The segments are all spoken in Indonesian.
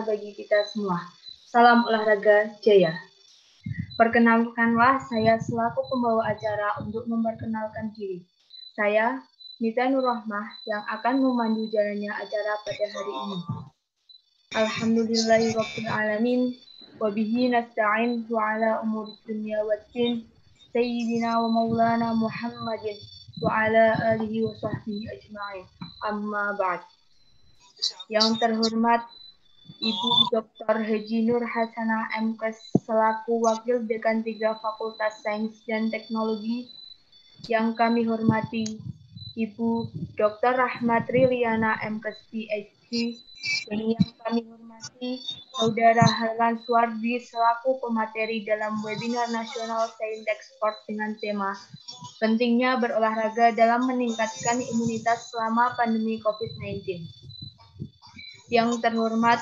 bagi kita semua. Salam olahraga jaya. Perkenalkanlah saya selaku pembawa acara untuk memperkenalkan diri. Saya Nita Nurrahmah yang akan memandu jalannya acara pada hari ini. Alhamdulillahirrahmanirrahim. Wabihi wa nasta'in wa umur dunia dunya sayyidina wa maulana Muhammadin wa'ala ala alihi wa sahbihi ajma'in. Amma ba'd. Yang terhormat Ibu Dr. Haji Nur Hasanah MKes selaku Wakil Dekan Tiga Fakultas Sains dan Teknologi yang kami hormati, Ibu Dr. Rahmat Riliana MKes PhD, dan yang kami hormati Saudara Harlan Suardi selaku pemateri dalam webinar nasional Saintex Sport dengan tema Pentingnya berolahraga dalam meningkatkan imunitas selama pandemi COVID-19 yang terhormat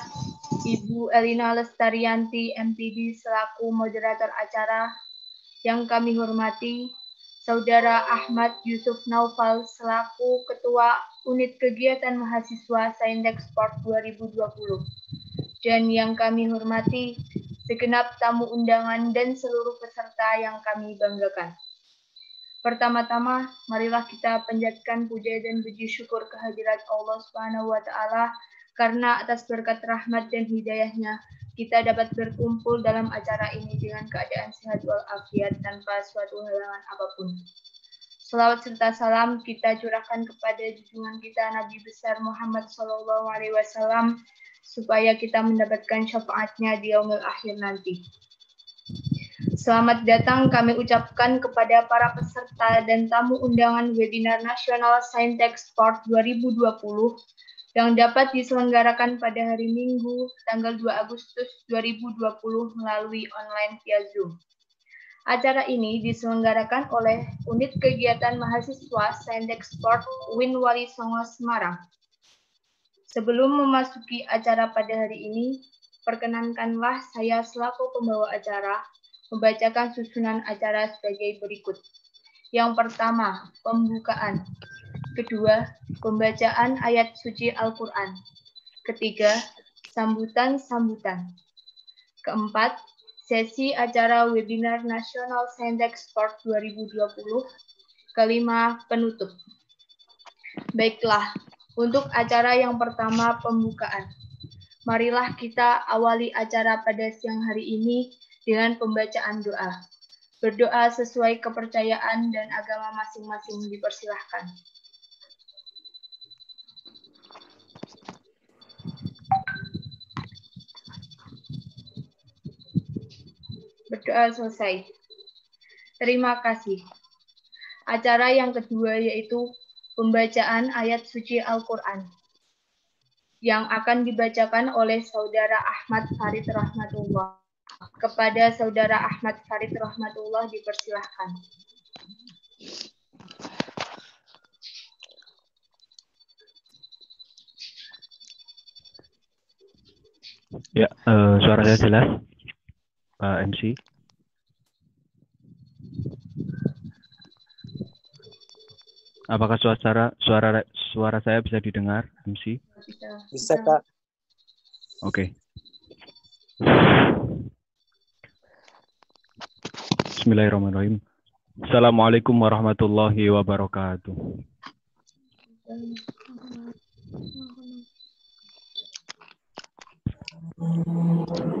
Ibu Elina Lestarianti, MPD selaku moderator acara yang kami hormati, Saudara Ahmad Yusuf Naufal selaku Ketua Unit Kegiatan Mahasiswa Sport 2020. Dan yang kami hormati, segenap tamu undangan dan seluruh peserta yang kami banggakan. Pertama-tama, marilah kita panjatkan puja dan puji syukur kehadirat Allah Subhanahu wa taala karena atas berkat rahmat dan hidayahnya, kita dapat berkumpul dalam acara ini dengan keadaan sehat walafiat tanpa suatu halangan apapun. Salawat serta salam kita curahkan kepada junjungan kita Nabi besar Muhammad Shallallahu Alaihi Wasallam supaya kita mendapatkan syafaatnya di yaumil akhir nanti. Selamat datang kami ucapkan kepada para peserta dan tamu undangan webinar nasional Saintex Sport 2020 yang dapat diselenggarakan pada hari Minggu, tanggal 2 Agustus 2020 melalui online via Zoom. Acara ini diselenggarakan oleh Unit Kegiatan Mahasiswa Sendek Sport Win Wali Songo Semarang. Sebelum memasuki acara pada hari ini, perkenankanlah saya selaku pembawa acara membacakan susunan acara sebagai berikut. Yang pertama, pembukaan. Kedua, pembacaan ayat suci Al-Quran. Ketiga, sambutan-sambutan. Keempat, sesi acara webinar Nasional Sendex Sport 2020. Kelima, penutup. Baiklah, untuk acara yang pertama pembukaan. Marilah kita awali acara pada siang hari ini dengan pembacaan doa. Berdoa sesuai kepercayaan dan agama masing-masing dipersilahkan. berdoa selesai. Terima kasih. Acara yang kedua yaitu pembacaan ayat suci Al-Quran yang akan dibacakan oleh saudara Ahmad Farid Rahmatullah. Kepada saudara Ahmad Farid Rahmatullah dipersilahkan. Ya, uh, suara saya jelas, Pak MC. Apakah suara suara suara saya bisa didengar, MC? Bisa. Kak. Oke. Okay. Bismillahirrahmanirrahim. Assalamualaikum warahmatullahi wabarakatuh. Thank you.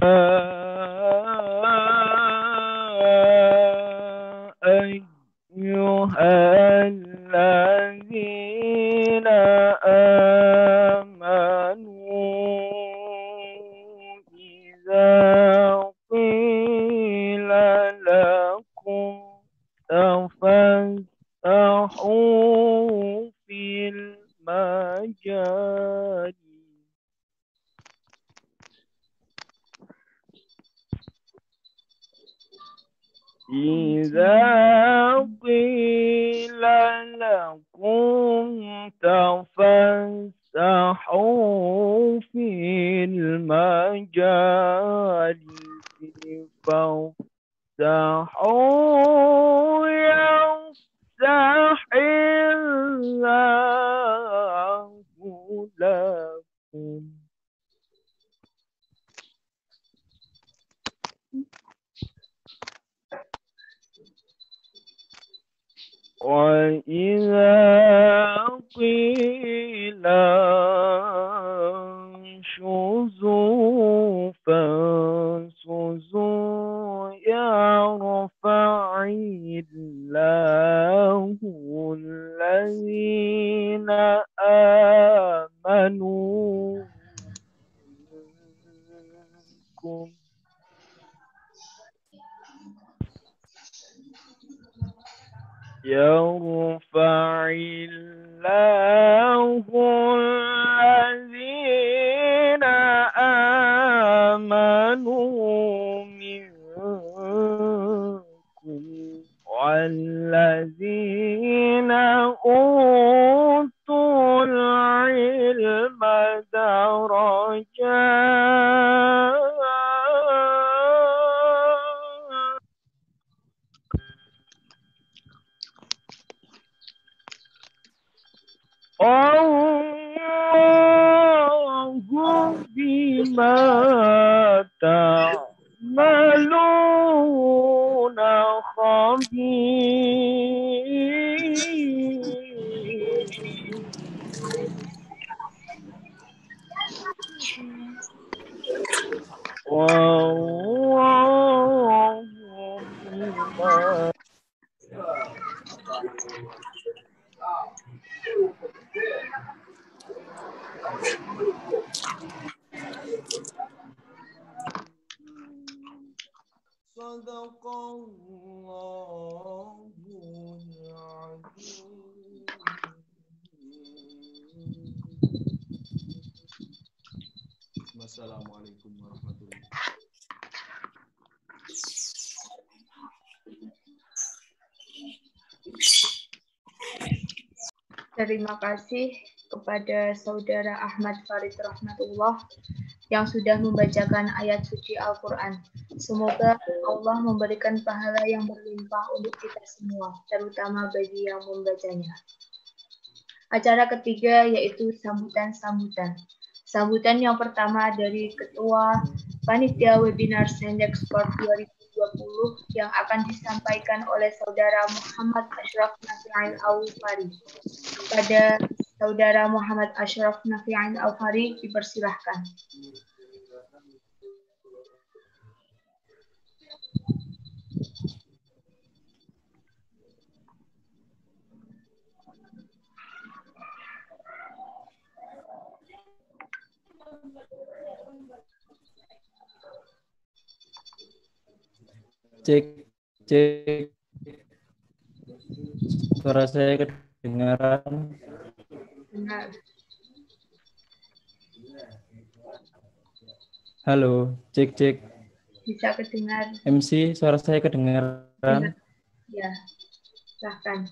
呃。kasih kepada saudara Ahmad Farid Rahmatullah yang sudah membacakan ayat suci Al-Quran. Semoga Allah memberikan pahala yang berlimpah untuk kita semua, terutama bagi yang membacanya. Acara ketiga yaitu sambutan-sambutan. Sambutan yang pertama dari Ketua Panitia Webinar Sendek Sport 2020 yang akan disampaikan oleh Saudara Muhammad Ashraf Nasrain Awufari kepada saudara Muhammad Ashraf Nafi'an Al-Fari dipersilahkan. Cek, cek. Suara saya ke Dengaran. Dengar. Halo, cek cek. Bisa kedengar. MC, suara saya kedengaran. Ya, silahkan.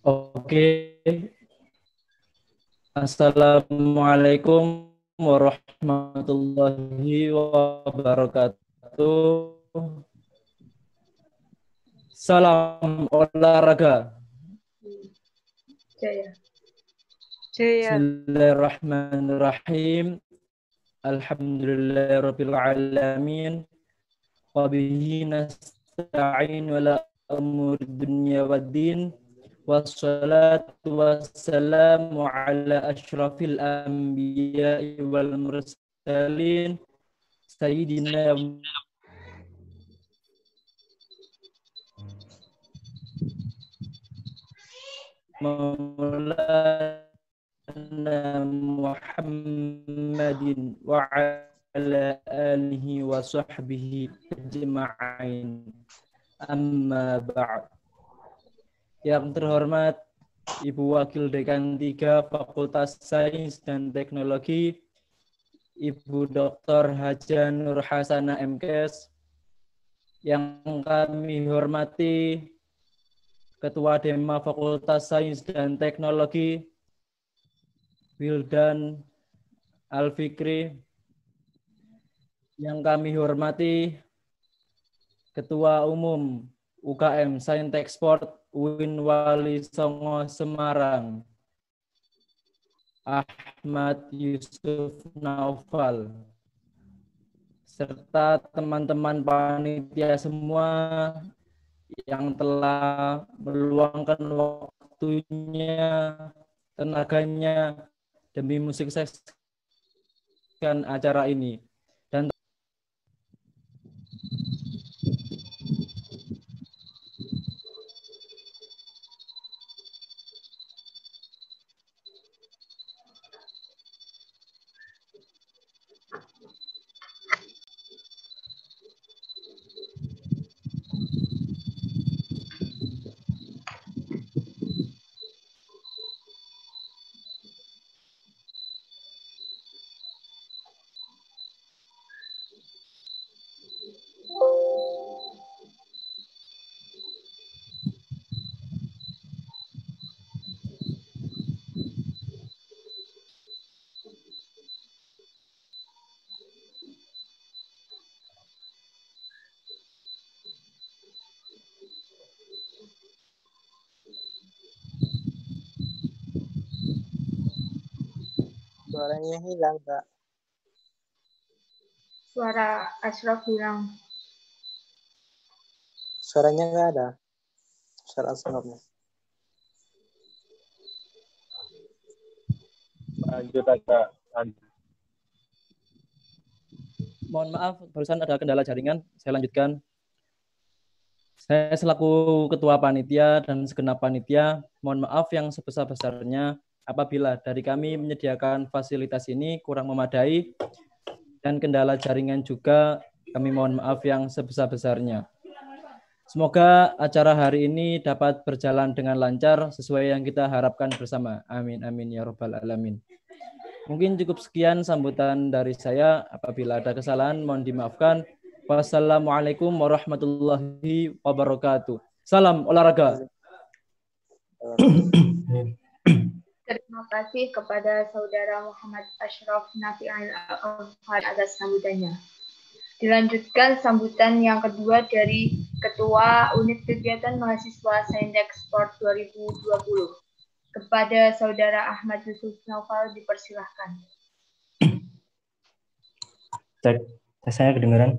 Oke. Okay. Assalamualaikum warahmatullahi wabarakatuh. Salam olahraga. Jaya. Jaya. Bismillahirrahmanirrahim. Alhamdulillahirabbil alamin. Wa bihi نستعين ولا أمور الدنيا والدين والصلاة والسلام على أشرف الأنبياء والمرسلين سيدنا مولانا محمد وعلى وعلى آله وصحبه أجمعين Amma ba'd. Yang terhormat Ibu Wakil Dekan 3 Fakultas Sains dan Teknologi, Ibu Dr. Haja Nur Hasana MKS yang kami hormati Ketua Dema Fakultas Sains dan Teknologi, Wildan Alfikri, yang kami hormati Ketua Umum UKM Saint Export Win Wali Songo Semarang Ahmad Yusuf Naufal serta teman-teman panitia semua yang telah meluangkan waktunya, tenaganya demi musik dan acara ini. suaranya hilang, Kak. Suara Ashraf hilang. Suaranya nggak ada. Suara Ashrafnya. Lanjut, aja. Lanjut. Mohon maaf, barusan ada kendala jaringan. Saya lanjutkan. Saya selaku ketua panitia dan segenap panitia, mohon maaf yang sebesar-besarnya Apabila dari kami menyediakan fasilitas ini kurang memadai dan kendala jaringan juga, kami mohon maaf yang sebesar-besarnya. Semoga acara hari ini dapat berjalan dengan lancar sesuai yang kita harapkan bersama. Amin, amin, ya robbal alamin. Mungkin cukup sekian sambutan dari saya. Apabila ada kesalahan, mohon dimaafkan. Wassalamualaikum warahmatullahi wabarakatuh. Salam olahraga. Terima kasih kepada Saudara Muhammad Ashraf Nafi'al al fahad atas sambutannya. Dilanjutkan sambutan yang kedua dari Ketua Unit Kegiatan Mahasiswa Saintek Sport 2020. Kepada Saudara Ahmad Yusuf Naufal dipersilahkan. Cek, saya kedengaran?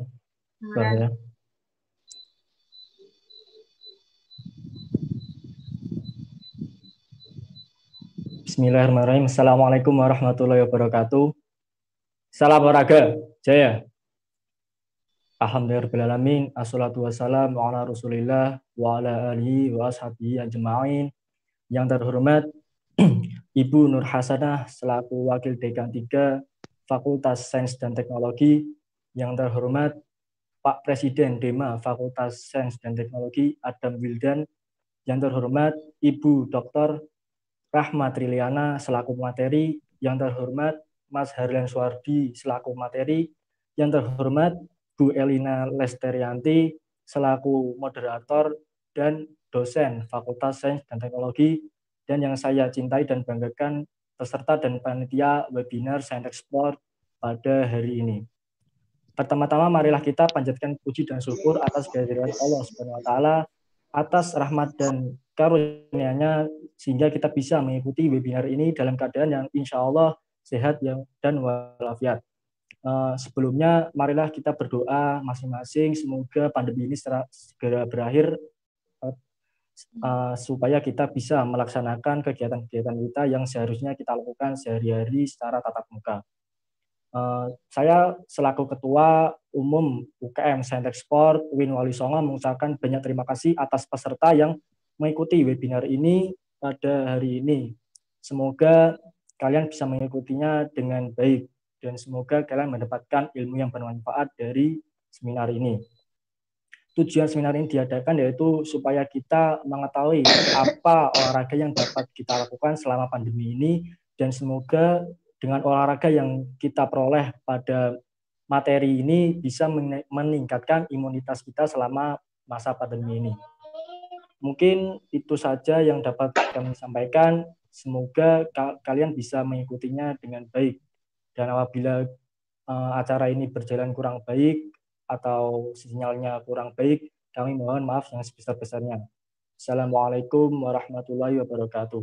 kasih. Bismillahirrahmanirrahim. Assalamualaikum warahmatullahi wabarakatuh. Salam olahraga. Jaya. Alhamdulillahirrahmanirrahim. Assalamualaikum warahmatullahi wabarakatuh. rasulillah wa ala alihi wa ashabihi ajma'in. Yang terhormat, Ibu Nur Hasanah selaku Wakil Dekan 3 Fakultas Sains dan Teknologi. Yang terhormat, Pak Presiden Dema Fakultas Sains dan Teknologi Adam Wildan. Yang terhormat, Ibu Dr. Rahma Triliana selaku materi, yang terhormat Mas Harlan Suardi selaku materi, yang terhormat Bu Elina Lesterianti selaku moderator dan dosen Fakultas Sains dan Teknologi dan yang saya cintai dan banggakan peserta dan panitia webinar Sains Explore pada hari ini. Pertama-tama marilah kita panjatkan puji dan syukur atas kehadiran Allah Subhanahu wa taala atas rahmat dan karunianya sehingga kita bisa mengikuti webinar ini dalam keadaan yang insya Allah sehat ya, dan walafiat. Eh, sebelumnya, marilah kita berdoa masing-masing. Semoga pandemi ini segera berakhir eh, supaya kita bisa melaksanakan kegiatan-kegiatan kita yang seharusnya kita lakukan sehari-hari secara tatap muka. Eh, saya selaku Ketua Umum UKM Saintek Sport, Win Wali Songo mengucapkan banyak terima kasih atas peserta yang mengikuti webinar ini pada hari ini. Semoga kalian bisa mengikutinya dengan baik dan semoga kalian mendapatkan ilmu yang bermanfaat dari seminar ini. Tujuan seminar ini diadakan yaitu supaya kita mengetahui apa olahraga yang dapat kita lakukan selama pandemi ini dan semoga dengan olahraga yang kita peroleh pada materi ini bisa meningkatkan imunitas kita selama masa pandemi ini. Mungkin itu saja yang dapat kami sampaikan. Semoga ka kalian bisa mengikutinya dengan baik. Dan apabila uh, acara ini berjalan kurang baik atau sinyalnya kurang baik, kami mohon maaf yang sebesar-besarnya. Assalamualaikum warahmatullahi wabarakatuh.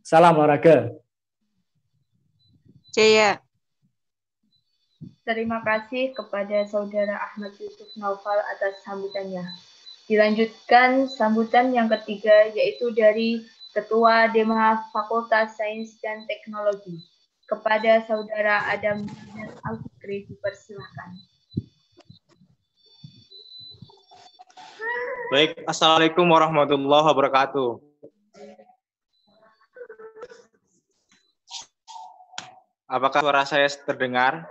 Salam olahraga. Jaya. Terima kasih kepada Saudara Ahmad Yusuf Naufal atas sambutannya. Dilanjutkan sambutan yang ketiga yaitu dari Ketua Dema Fakultas Sains dan Teknologi. Kepada Saudara Adam dan Al-Fikri dipersilahkan. Baik, Assalamualaikum warahmatullahi wabarakatuh. Apakah suara saya terdengar?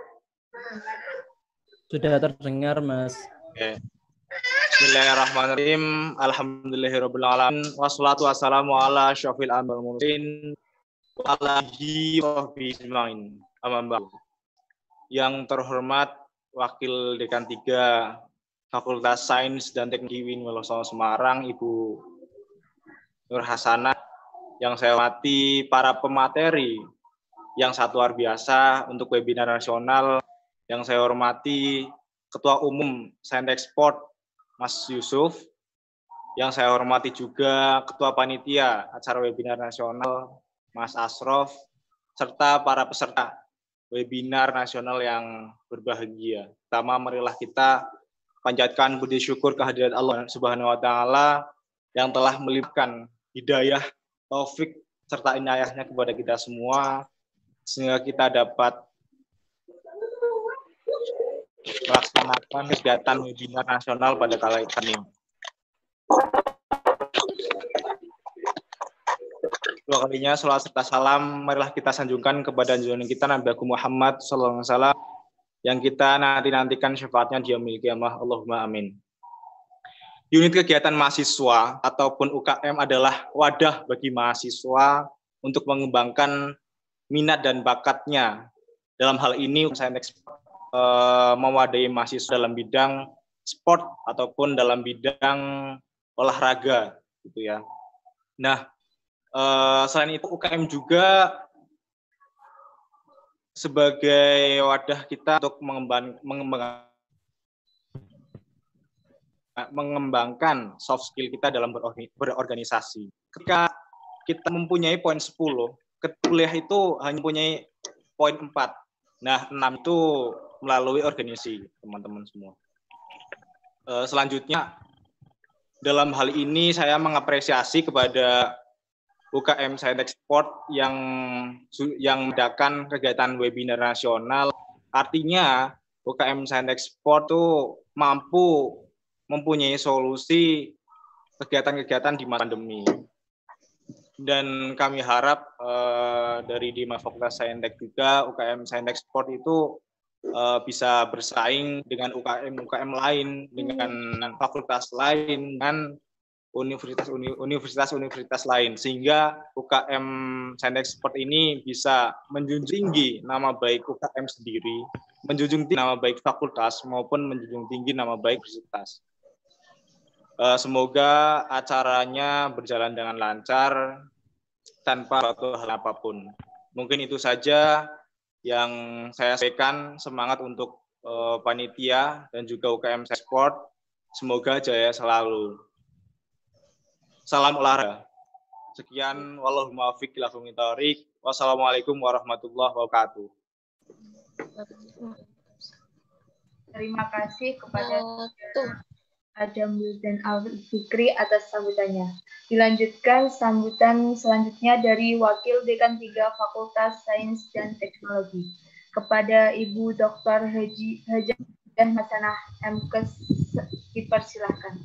Sudah terdengar, Mas. Oke. Okay. Bismillahirrahmanirrahim. Alhamdulillahirrahmanirrahim. Wassalatu wassalamu ala syafil amal mursin. Walahi wabismain. Amambal. Yang terhormat Wakil Dekan 3 Fakultas Sains dan Teknologi Win Welosono Semarang, Ibu Nur Hasana, yang saya hormati para pemateri yang satu luar biasa untuk webinar nasional, yang saya hormati Ketua Umum Sendeksport Mas Yusuf, yang saya hormati juga Ketua Panitia Acara Webinar Nasional, Mas Asrof, serta para peserta webinar nasional yang berbahagia. Pertama, marilah kita panjatkan budi syukur kehadirat Allah Subhanahu wa taala yang telah melipkan hidayah, taufik serta inayahnya kepada kita semua sehingga kita dapat melaksanakan kegiatan webinar nasional pada kala Senin. Dua kalinya sholat serta salam, marilah kita sanjungkan kepada junjungan kita Nabi Agung Muhammad Sallallahu Alaihi Wasallam yang kita nanti-nantikan syafaatnya dia miliki Allah. Allahumma amin. Unit kegiatan mahasiswa ataupun UKM adalah wadah bagi mahasiswa untuk mengembangkan minat dan bakatnya. Dalam hal ini, saya Eh, mewadai mewadahi mahasiswa dalam bidang sport ataupun dalam bidang olahraga gitu ya. Nah, eh, selain itu UKM juga sebagai wadah kita untuk mengembang, mengembangkan mengembangkan soft skill kita dalam berorganisasi. Ketika kita mempunyai poin 10, kuliah itu hanya mempunyai poin 4. Nah, 6 itu melalui organisasi teman-teman semua. Eh, selanjutnya dalam hal ini saya mengapresiasi kepada UKM Sains Sport yang yang mengadakan kegiatan webinar nasional. Artinya UKM Sains Sport itu mampu mempunyai solusi kegiatan-kegiatan di masa pandemi. Dan kami harap uh, dari Dima Fakultas Saintek juga UKM Saintek Sport itu uh, bisa bersaing dengan UKM-UKM lain, dengan hmm. fakultas lain, dan universitas-universitas lain, sehingga UKM Sains Export ini bisa menjunjung tinggi nama baik UKM sendiri, menjunjung tinggi nama baik fakultas maupun menjunjung tinggi nama baik universitas. Eh, semoga acaranya berjalan dengan lancar tanpa suatu hal apapun. Mungkin itu saja yang saya sampaikan semangat untuk uh, panitia dan juga UKM Sport. Semoga jaya selalu. Salam olahraga. Sekian wallahumma muwaffiq ila Wassalamualaikum warahmatullahi wabarakatuh. Terima kasih kepada Adam dan Al Fikri atas sambutannya. Dilanjutkan sambutan selanjutnya dari Wakil Dekan 3 Fakultas Sains dan Teknologi kepada Ibu Dr. Haji Haji dan Hasanah MKes dipersilahkan.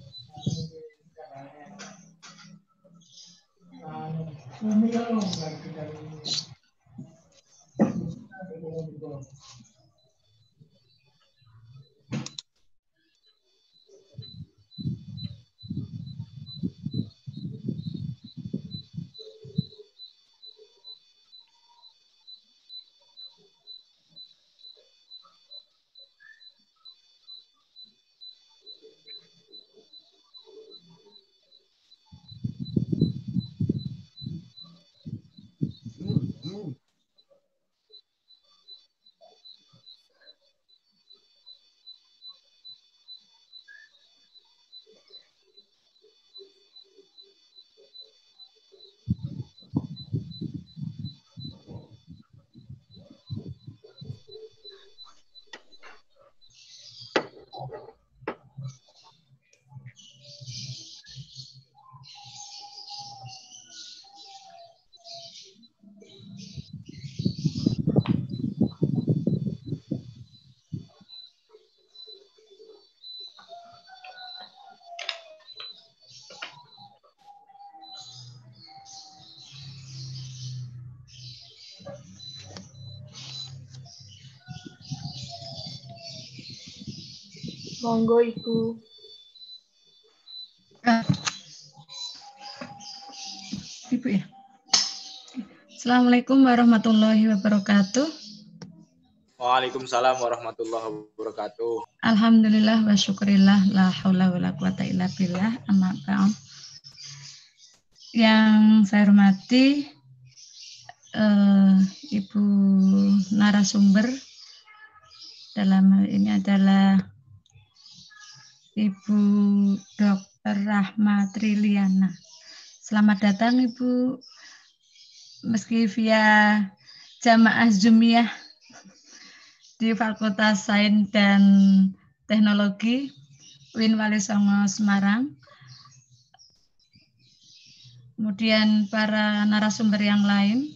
Monggo Ibu. Eh. Ibu ya. Assalamualaikum warahmatullahi wabarakatuh. Waalaikumsalam warahmatullahi wabarakatuh. Alhamdulillah wa syukurillah la haula wa la quwata illa billah amma ba'd. Yang saya hormati eh, Ibu narasumber dalam hal ini adalah Ibu Dr. Rahma Triliana. Selamat datang Ibu, meski via jamaah Zumiyah di Fakultas Sains dan Teknologi Win Wali Songo Semarang. Kemudian para narasumber yang lain.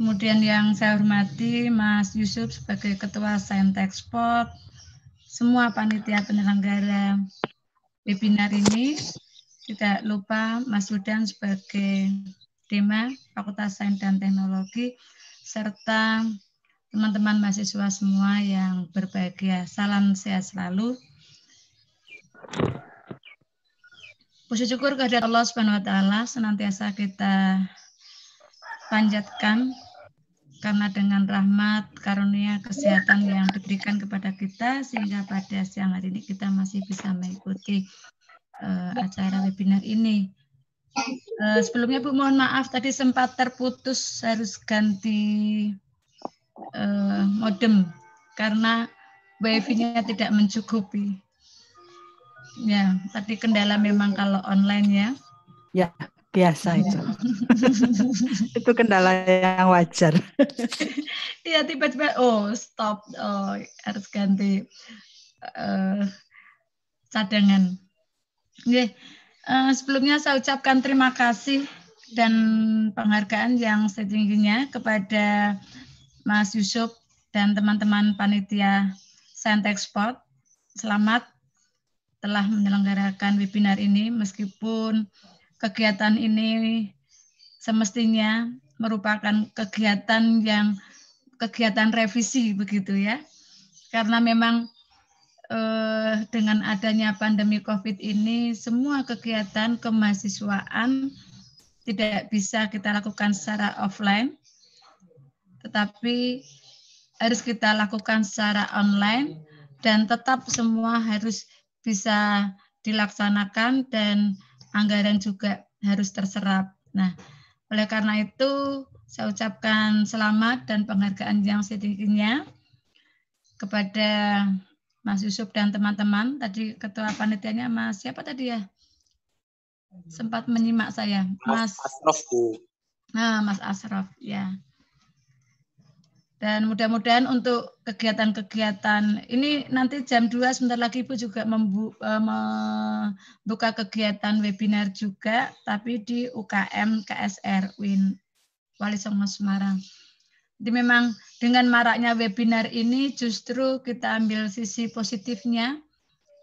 Kemudian yang saya hormati Mas Yusuf sebagai Ketua Sains Export, semua panitia penyelenggara webinar ini. Tidak lupa Mas Sudan sebagai tema Fakultas Sains dan Teknologi serta teman-teman mahasiswa semua yang berbahagia. Salam sehat selalu. Puji syukur kehadirat Allah Subhanahu wa taala senantiasa kita panjatkan karena dengan rahmat karunia kesehatan yang diberikan kepada kita sehingga pada siang hari ini kita masih bisa mengikuti uh, acara webinar ini. Uh, sebelumnya Bu mohon maaf tadi sempat terputus harus ganti uh, modem karena wifi-nya tidak mencukupi. Ya, tadi kendala memang kalau online ya. Ya biasa iya. itu. itu kendala yang wajar. Iya tiba-tiba oh stop oh harus ganti uh, cadangan. Oke, uh, sebelumnya saya ucapkan terima kasih dan penghargaan yang setingginya kepada Mas Yusuf dan teman-teman panitia Santexport. Selamat telah menyelenggarakan webinar ini meskipun kegiatan ini semestinya merupakan kegiatan yang kegiatan revisi begitu ya. Karena memang eh, dengan adanya pandemi Covid ini semua kegiatan kemahasiswaan tidak bisa kita lakukan secara offline, tetapi harus kita lakukan secara online dan tetap semua harus bisa dilaksanakan dan anggaran juga harus terserap. Nah, oleh karena itu saya ucapkan selamat dan penghargaan yang setingginya kepada Mas Yusuf dan teman-teman. Tadi ketua panitianya Mas siapa tadi ya? Sempat menyimak saya. Mas, Mas Asraf. Nah, Mas Asraf ya. Dan mudah-mudahan untuk kegiatan-kegiatan ini nanti jam 2 sebentar lagi Ibu juga e, membuka kegiatan webinar juga, tapi di UKM KSR Win Wali Songo Semarang. Jadi memang dengan maraknya webinar ini justru kita ambil sisi positifnya,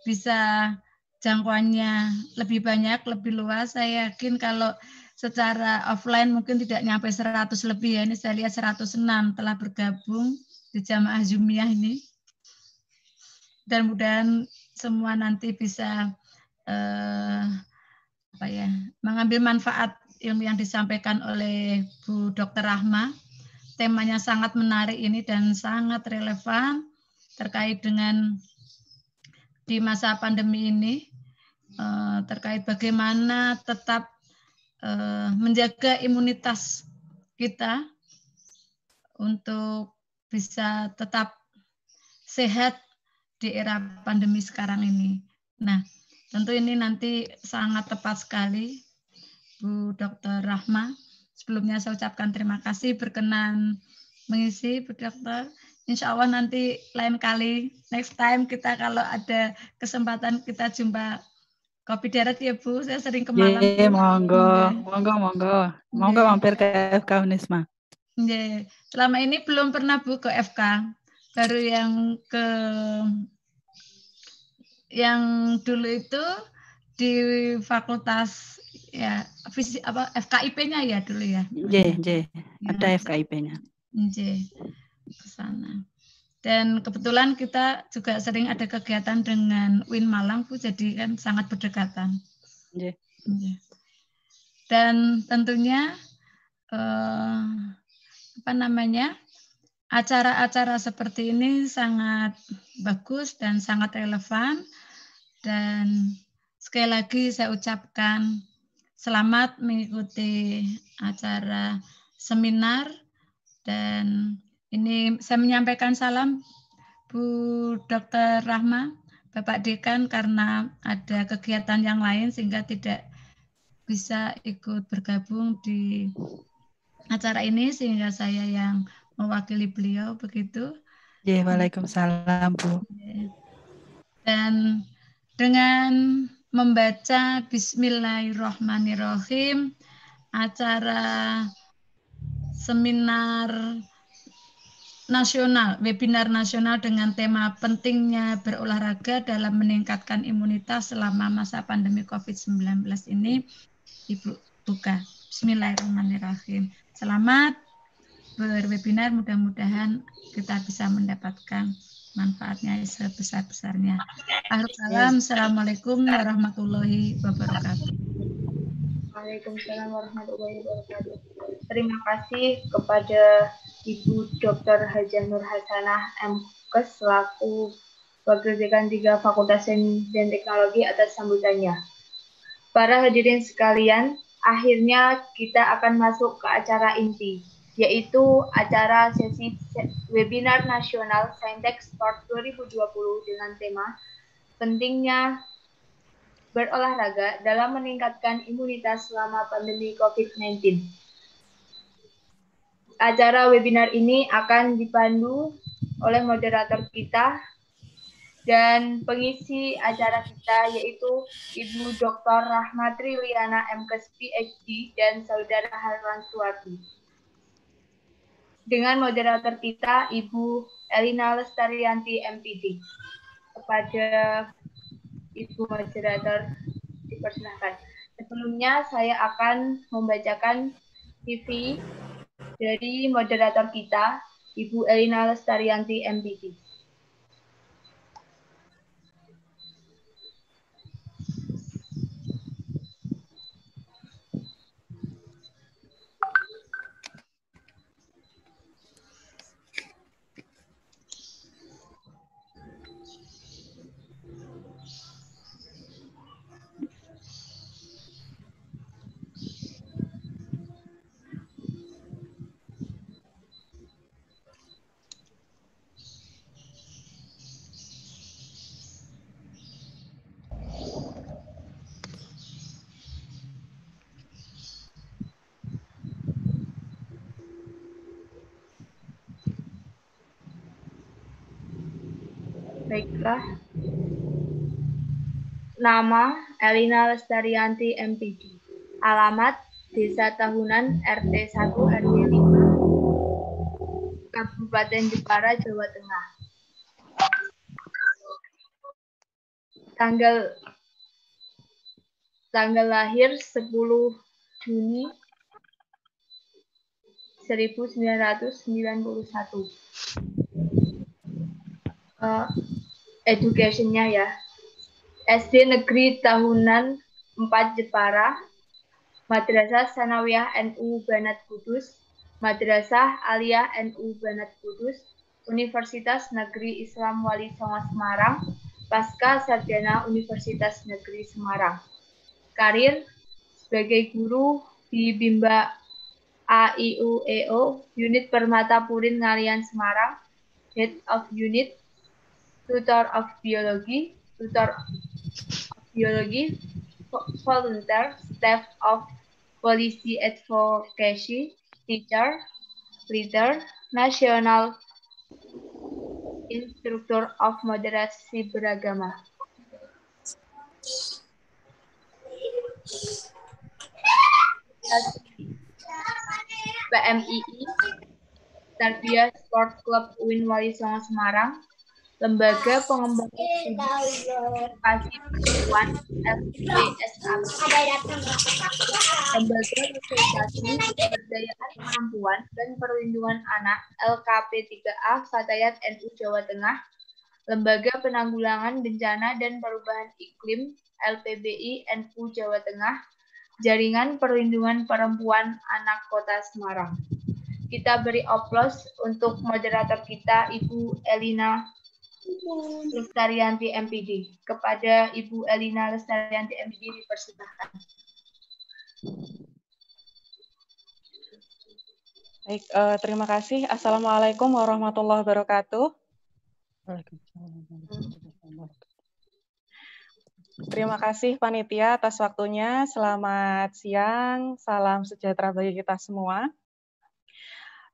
bisa jangkauannya lebih banyak, lebih luas. Saya yakin kalau secara offline mungkin tidak nyampe 100 lebih ya. Ini saya lihat 106 telah bergabung di jamaah jumiah ini. Dan mudah-mudahan semua nanti bisa eh, apa ya, mengambil manfaat ilmu yang disampaikan oleh Bu Dr. Rahma. Temanya sangat menarik ini dan sangat relevan terkait dengan di masa pandemi ini eh, terkait bagaimana tetap Eh, menjaga imunitas kita untuk bisa tetap sehat di era pandemi sekarang ini. Nah, tentu ini nanti sangat tepat sekali Bu Dokter Rahma. Sebelumnya saya ucapkan terima kasih berkenan mengisi Bu Dokter. Insya Allah nanti lain kali, next time kita kalau ada kesempatan kita jumpa Kopi darat ya Bu, saya sering ke iya, Malang. Iya, iya, monggo, monggo, monggo. Iya. Monggo mampir ke FK Unisma. Iya, selama ini belum pernah Bu ke FK. Baru yang ke yang dulu itu di fakultas ya visi apa FKIP-nya ya dulu ya. Iya, iya. Ada FKIP-nya. Iya, Ke sana. Dan kebetulan kita juga sering ada kegiatan dengan Win Malang, Bu, jadi kan sangat berdekatan. Yeah. Iya. Dan tentunya eh, apa namanya acara-acara seperti ini sangat bagus dan sangat relevan. Dan sekali lagi saya ucapkan selamat mengikuti acara seminar dan ini saya menyampaikan salam Bu Dr. Rahma, Bapak Dekan karena ada kegiatan yang lain sehingga tidak bisa ikut bergabung di acara ini sehingga saya yang mewakili beliau begitu. Ya, Waalaikumsalam Bu. Dan dengan membaca Bismillahirrahmanirrahim acara seminar nasional, webinar nasional dengan tema pentingnya berolahraga dalam meningkatkan imunitas selama masa pandemi COVID-19 ini, Ibu buka. Bismillahirrahmanirrahim. Selamat berwebinar, mudah-mudahan kita bisa mendapatkan manfaatnya sebesar-besarnya. Assalamualaikum warahmatullahi wabarakatuh. Waalaikumsalam warahmatullahi wabarakatuh. Terima kasih kepada Ibu Dr. Haja Nur Hasanah MKes selaku Wakil Dekan 3 Fakultas Seni dan Teknologi atas sambutannya. Para hadirin sekalian, akhirnya kita akan masuk ke acara inti, yaitu acara sesi webinar nasional Saintex Sport 2020 dengan tema pentingnya berolahraga dalam meningkatkan imunitas selama pandemi COVID-19. Acara webinar ini akan dipandu oleh moderator kita dan pengisi acara kita yaitu Ibu Dr. Rahmat Riliana MKS PhD dan Saudara Harlan Suwati. Dengan moderator kita Ibu Elina Lestarianti MPD. Kepada Ibu moderator dipersilahkan. Sebelumnya saya akan membacakan CV dari moderator kita, Ibu Elina Lestarianti, M.B.T. Mitra. Nama Elina Lestarianti MPD. Alamat Desa Tahunan RT 1 RW 5. Kabupaten Jepara, Jawa Tengah. Tanggal tanggal lahir 10 Juni 1991. Uh, educationnya ya. SD Negeri Tahunan 4 Jepara, Madrasah Sanawiyah NU Banat Kudus, Madrasah Aliyah NU Banat Kudus, Universitas Negeri Islam Wali Songo Semarang, Pasca Sarjana Universitas Negeri Semarang. Karir sebagai guru di Bimba AIUEO, Unit Permata Purin Ngalian Semarang, Head of Unit tutor of biology, tutor of biology, volunteer, staff of policy advocacy, teacher, leader, national instructor of moderasi beragama. BMII, Tarbiyah Sport Club Win Wali Songo Semarang, Lembaga Pengembangan Inovasi Perempuan Lembaga Sosialisasi Pemberdayaan Perempuan dan Perlindungan Anak LKP3A Fatayat NU Jawa Tengah, Lembaga Penanggulangan Bencana dan Perubahan Iklim LPBI NU Jawa Tengah, Jaringan Perlindungan Perempuan Anak Kota Semarang. Kita beri oplos untuk moderator kita, Ibu Elina Lestarianti MPD. Kepada Ibu Elina Lestarianti MPD dipersilahkan. Baik, uh, terima kasih. Assalamualaikum warahmatullahi wabarakatuh. Terima kasih panitia atas waktunya. Selamat siang, salam sejahtera bagi kita semua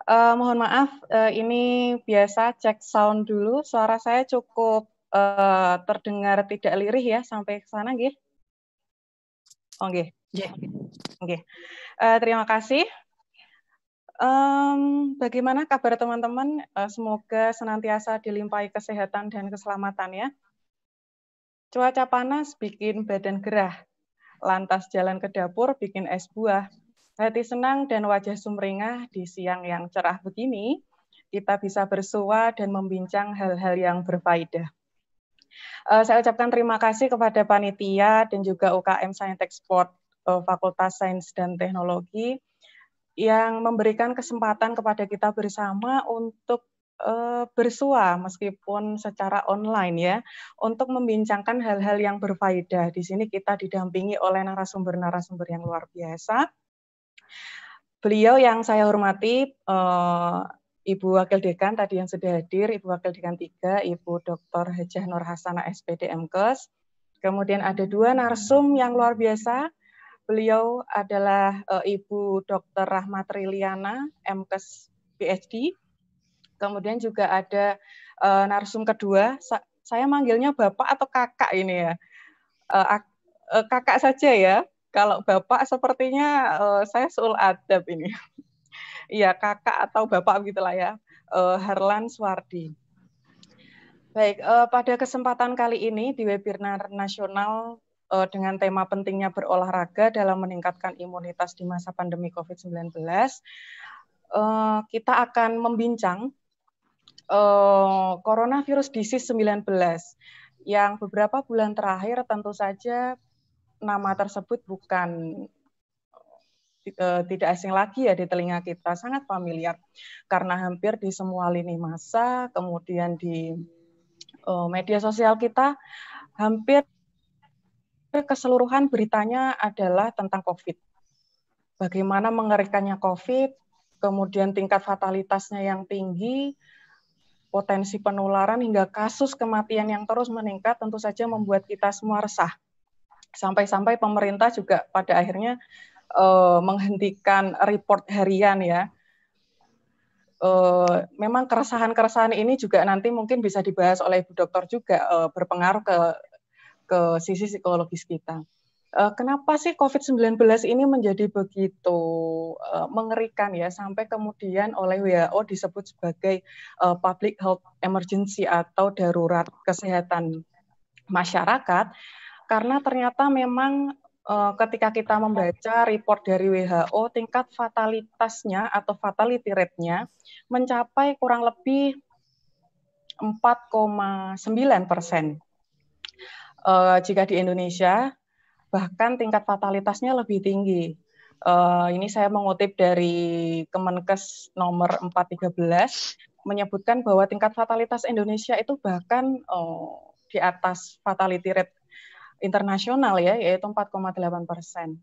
uh, mohon maaf, uh, ini biasa cek sound dulu. Suara saya cukup uh, terdengar tidak lirih ya sampai ke sana, Oke, Oke, oke. terima kasih. Um, bagaimana kabar teman-teman? Uh, semoga senantiasa dilimpahi kesehatan dan keselamatan ya. Cuaca panas bikin badan gerah, lantas jalan ke dapur bikin es buah, hati senang dan wajah sumringah di siang yang cerah begini, kita bisa bersua dan membincang hal-hal yang berfaedah. Eh, saya ucapkan terima kasih kepada panitia dan juga UKM Science Sport eh, Fakultas Sains dan Teknologi yang memberikan kesempatan kepada kita bersama untuk eh, bersua meskipun secara online ya untuk membincangkan hal-hal yang berfaedah. Di sini kita didampingi oleh narasumber-narasumber yang luar biasa Beliau yang saya hormati, uh, Ibu Wakil Dekan tadi yang sudah hadir, Ibu Wakil Dekan 3, Ibu Dr. Hajah Nur Hasana SPD MKes. Kemudian ada dua narsum yang luar biasa. Beliau adalah uh, Ibu Dr. Rahmat Riliana, MKes PhD. Kemudian juga ada uh, narsum kedua, Sa saya manggilnya Bapak atau Kakak ini ya. Uh, uh, kakak saja ya. Kalau bapak sepertinya uh, saya seul adab ini. Iya kakak atau bapak gitulah ya. Uh, Herlan Suwardi. Baik, uh, pada kesempatan kali ini di webinar nasional uh, dengan tema pentingnya berolahraga dalam meningkatkan imunitas di masa pandemi COVID-19, uh, kita akan membincang uh, coronavirus disease 19 yang beberapa bulan terakhir tentu saja nama tersebut bukan eh, tidak asing lagi ya di telinga kita sangat familiar karena hampir di semua lini masa kemudian di eh, media sosial kita hampir keseluruhan beritanya adalah tentang COVID. Bagaimana mengerikannya COVID, kemudian tingkat fatalitasnya yang tinggi, potensi penularan hingga kasus kematian yang terus meningkat tentu saja membuat kita semua resah sampai-sampai pemerintah juga pada akhirnya uh, menghentikan report harian ya. Uh, memang keresahan-keresahan ini juga nanti mungkin bisa dibahas oleh Ibu Dokter juga uh, berpengaruh ke ke sisi psikologis kita. Uh, kenapa sih COVID-19 ini menjadi begitu uh, mengerikan ya sampai kemudian oleh WHO disebut sebagai uh, public health emergency atau darurat kesehatan masyarakat? karena ternyata memang eh, ketika kita membaca report dari WHO tingkat fatalitasnya atau fatality rate-nya mencapai kurang lebih 4,9 persen. Eh, jika di Indonesia bahkan tingkat fatalitasnya lebih tinggi. Eh, ini saya mengutip dari Kemenkes nomor 413 menyebutkan bahwa tingkat fatalitas Indonesia itu bahkan di atas fatality rate internasional ya, yaitu 4,8 persen.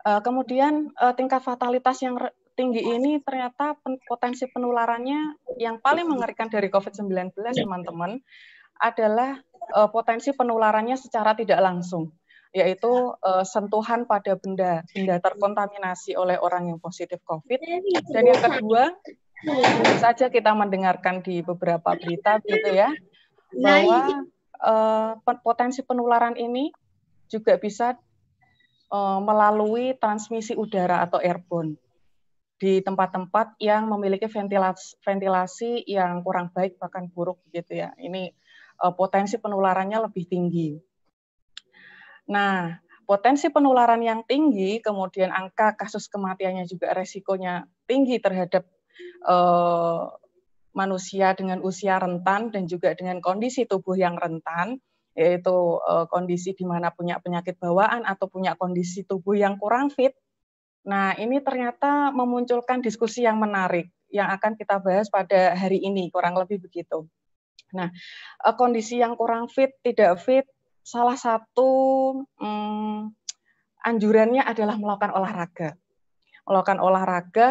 Eh, kemudian eh, tingkat fatalitas yang tinggi ini ternyata potensi penularannya yang paling mengerikan dari COVID-19, ya. teman-teman, adalah eh, potensi penularannya secara tidak langsung, yaitu sentuhan pada benda benda terkontaminasi oleh orang yang positif COVID. Dan yang kedua, saja kita mendengarkan di beberapa berita gitu ya, bahwa Eh, potensi penularan ini juga bisa eh, melalui transmisi udara atau airborne di tempat-tempat yang memiliki ventilasi, ventilasi yang kurang baik bahkan buruk gitu ya. Ini eh, potensi penularannya lebih tinggi. Nah, potensi penularan yang tinggi, kemudian angka kasus kematiannya juga resikonya tinggi terhadap eh, manusia dengan usia rentan dan juga dengan kondisi tubuh yang rentan, yaitu eh, kondisi di mana punya penyakit bawaan atau punya kondisi tubuh yang kurang fit. Nah, ini ternyata memunculkan diskusi yang menarik yang akan kita bahas pada hari ini, kurang lebih begitu. Nah, eh, kondisi yang kurang fit, tidak fit, salah satu hmm, anjurannya adalah melakukan olahraga. Melakukan olahraga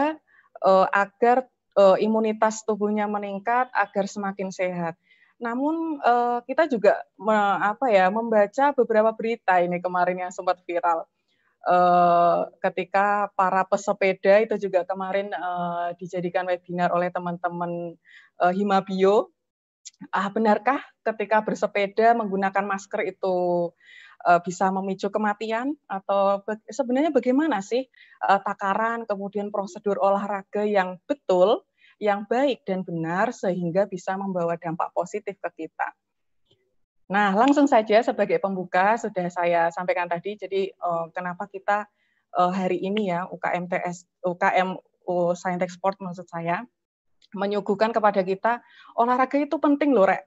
eh, agar Eh, imunitas tubuhnya meningkat agar semakin sehat. Namun eh, kita juga me, apa ya membaca beberapa berita ini kemarin yang sempat viral eh, ketika para pesepeda itu juga kemarin dijadikan webinar oleh teman-teman Himabio. Ah, benarkah ketika bersepeda menggunakan masker itu bisa memicu kematian atau sebenarnya bagaimana sih takaran kemudian prosedur olahraga yang betul yang baik dan benar sehingga bisa membawa dampak positif ke kita. Nah, langsung saja sebagai pembuka sudah saya sampaikan tadi. Jadi eh, kenapa kita eh, hari ini ya UKMTS UKM Science Export maksud saya menyuguhkan kepada kita olahraga itu penting loh, Rek.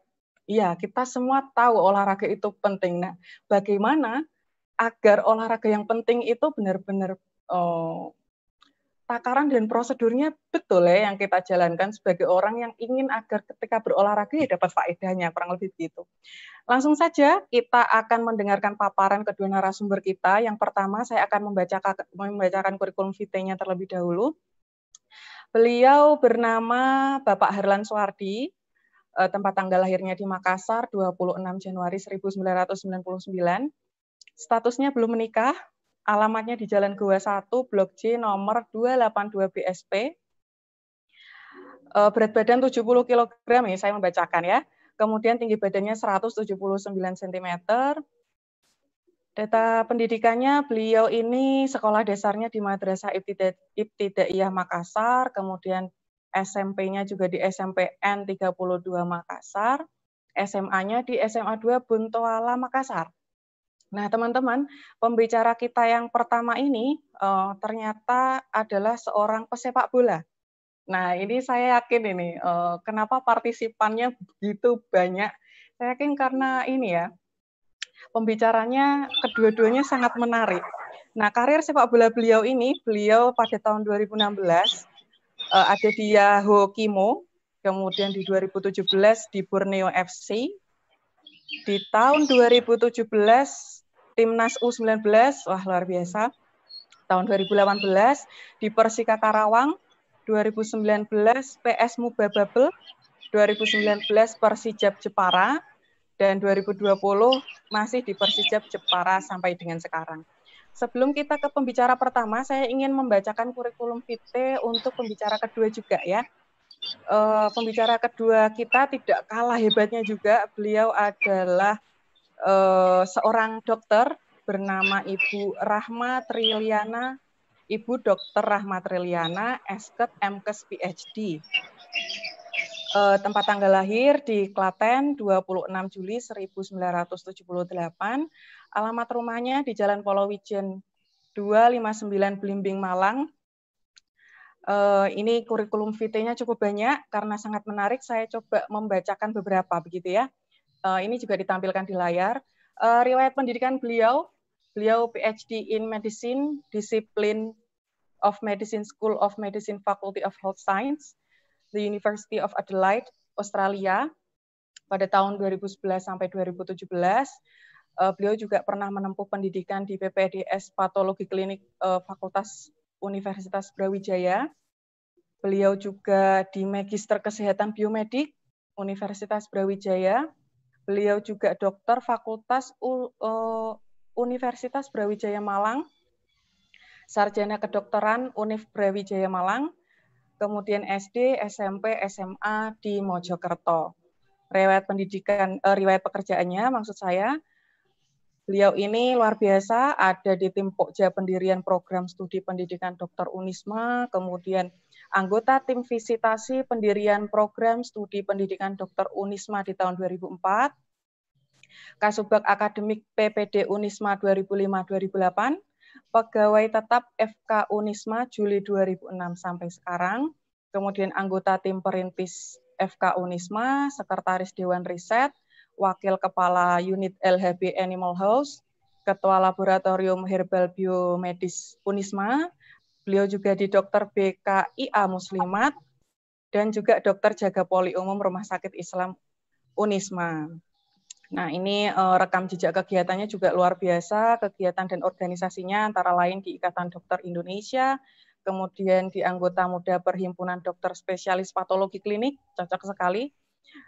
Iya, kita semua tahu olahraga itu penting. Nah, bagaimana agar olahraga yang penting itu benar-benar oh, takaran dan prosedurnya betul ya yang kita jalankan sebagai orang yang ingin agar ketika berolahraga ya dapat faedahnya kurang lebih begitu. Langsung saja kita akan mendengarkan paparan kedua narasumber kita. Yang pertama saya akan membacakan kurikulum vitae-nya terlebih dahulu. Beliau bernama Bapak Harlan Soardi, eh, tempat tanggal lahirnya di Makassar 26 Januari 1999. Statusnya belum menikah, alamatnya di Jalan Gua 1, Blok C, nomor 282 BSP. Eh, berat badan 70 kg, ini saya membacakan ya. Kemudian tinggi badannya 179 cm. Data pendidikannya, beliau ini sekolah dasarnya di Madrasah Ibtidaiyah Makassar, kemudian SMP-nya juga di SMPN 32 Makassar, SMA-nya di SMA 2 Buntuala Makassar. Nah, teman-teman, pembicara kita yang pertama ini uh, ternyata adalah seorang pesepak bola. Nah, ini saya yakin ini uh, kenapa partisipannya begitu banyak. Saya yakin karena ini ya, pembicaranya kedua-duanya sangat menarik. Nah, karir sepak bola beliau ini, beliau pada tahun 2016 uh, eh, ada di Yahoo Kimo, kemudian di 2017 di Borneo FC, di tahun 2017 timnas U19, wah luar biasa. Tahun 2018 di Persika Karawang, 2019 PS Muba Babel, 2019 Persijab Jepara, dan 2020 masih di Persijab Jepara sampai dengan sekarang. Sebelum kita ke pembicara pertama, saya ingin membacakan kurikulum vitae untuk pembicara kedua juga ya. Eh, pembicara kedua kita tidak kalah hebatnya juga, beliau adalah eh, seorang dokter bernama Ibu Rahma Triliana, Ibu Dokter Rahma Triliana, Esket MKes PhD. Eh, tempat tanggal lahir di Klaten 26 Juli 1978. Alamat rumahnya di Jalan Polowijen 259 Blimbing Malang. Uh, ini kurikulum vitae-nya cukup banyak karena sangat menarik. Saya coba membacakan beberapa begitu ya. Eh, ini juga ditampilkan di layar. Uh, riwayat pendidikan beliau, beliau PhD in Medicine, Discipline of Medicine School of Medicine Faculty of Health Science, the University of Adelaide, Australia, pada tahun 2011 sampai 2017. Uh, eh, beliau juga pernah menempuh pendidikan di PPDS Patologi Klinik uh, Fakultas Universitas Brawijaya. Beliau juga di Magister Kesehatan Biomedik Universitas Brawijaya Beliau juga dokter Fakultas e, Universitas Brawijaya Malang, sarjana kedokteran Univ Brawijaya Malang, kemudian SD, SMP, SMA di Mojokerto. Riwayat pendidikan, uh, riwayat pekerjaannya maksud saya, Beliau ini luar biasa, ada di tim Pokja Pendirian Program Studi Pendidikan dokter Unisma, kemudian anggota tim visitasi pendirian program studi pendidikan dokter Unisma di tahun 2004, Kasubag Akademik PPD Unisma 2005-2008, pegawai tetap FK Unisma Juli 2006 sampai sekarang, kemudian anggota tim perintis FK Unisma, sekretaris Dewan Riset, wakil kepala unit LHB Animal House, ketua laboratorium herbal biomedis Unisma, Beliau juga di Dokter BKIA Muslimat dan juga dokter jaga poli umum Rumah Sakit Islam Unisma. Nah, ini uh, rekam jejak kegiatannya juga luar biasa. Kegiatan dan organisasinya antara lain di Ikatan Dokter Indonesia, kemudian di anggota muda Perhimpunan Dokter Spesialis Patologi Klinik, cocok sekali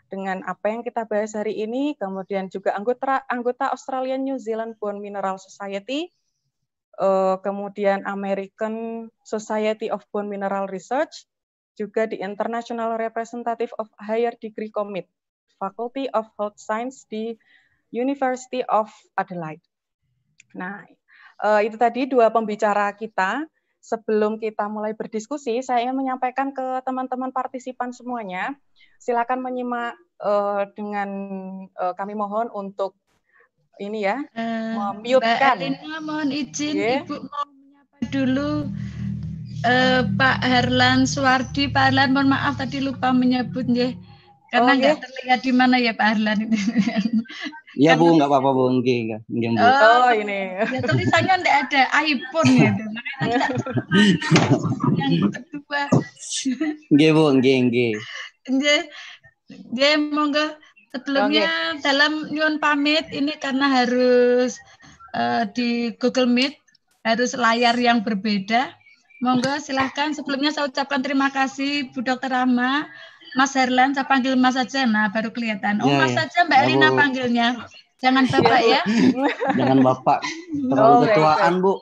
dengan apa yang kita bahas hari ini, kemudian juga anggota anggota Australian New Zealand Bone Mineral Society, uh, kemudian American Society of Bone Mineral Research, juga di International Representative of Higher Degree Commit, Faculty of Health Science di University of Adelaide. Nah, eh, itu tadi dua pembicara kita. Sebelum kita mulai berdiskusi, saya ingin menyampaikan ke teman-teman partisipan semuanya, silakan menyimak eh, dengan kami mohon untuk ini ya, uh, Mbak Elina mohon izin yeah. Ibu mau menyapa dulu uh, Pak Herlan Suwardi. Pak Herlan mohon maaf tadi lupa menyebut ya. Karena oh, nggak yeah. terlihat di mana ya Pak Herlan ini. Iya Bu, nggak apa-apa Bu, enggak, enggak, enggak. Oh, oh, ini. Ya tulisannya enggak ada iPhone ya, Makanya yang kedua. Nggih Bu, enggak. nggih. Nggih. Nggih, monggo Sebelumnya okay. dalam nyuwun pamit ini karena harus uh, di Google Meet harus layar yang berbeda. Monggo silahkan sebelumnya saya ucapkan terima kasih Bu Dokter Rama, Mas Herlan, saya panggil Mas saja, nah baru kelihatan. Oh iya, Mas saja iya. Mbak ya, Elina panggilnya, jangan iya, Bapak ya. Jangan Bapak, terlalu oh, ketuaan Bu.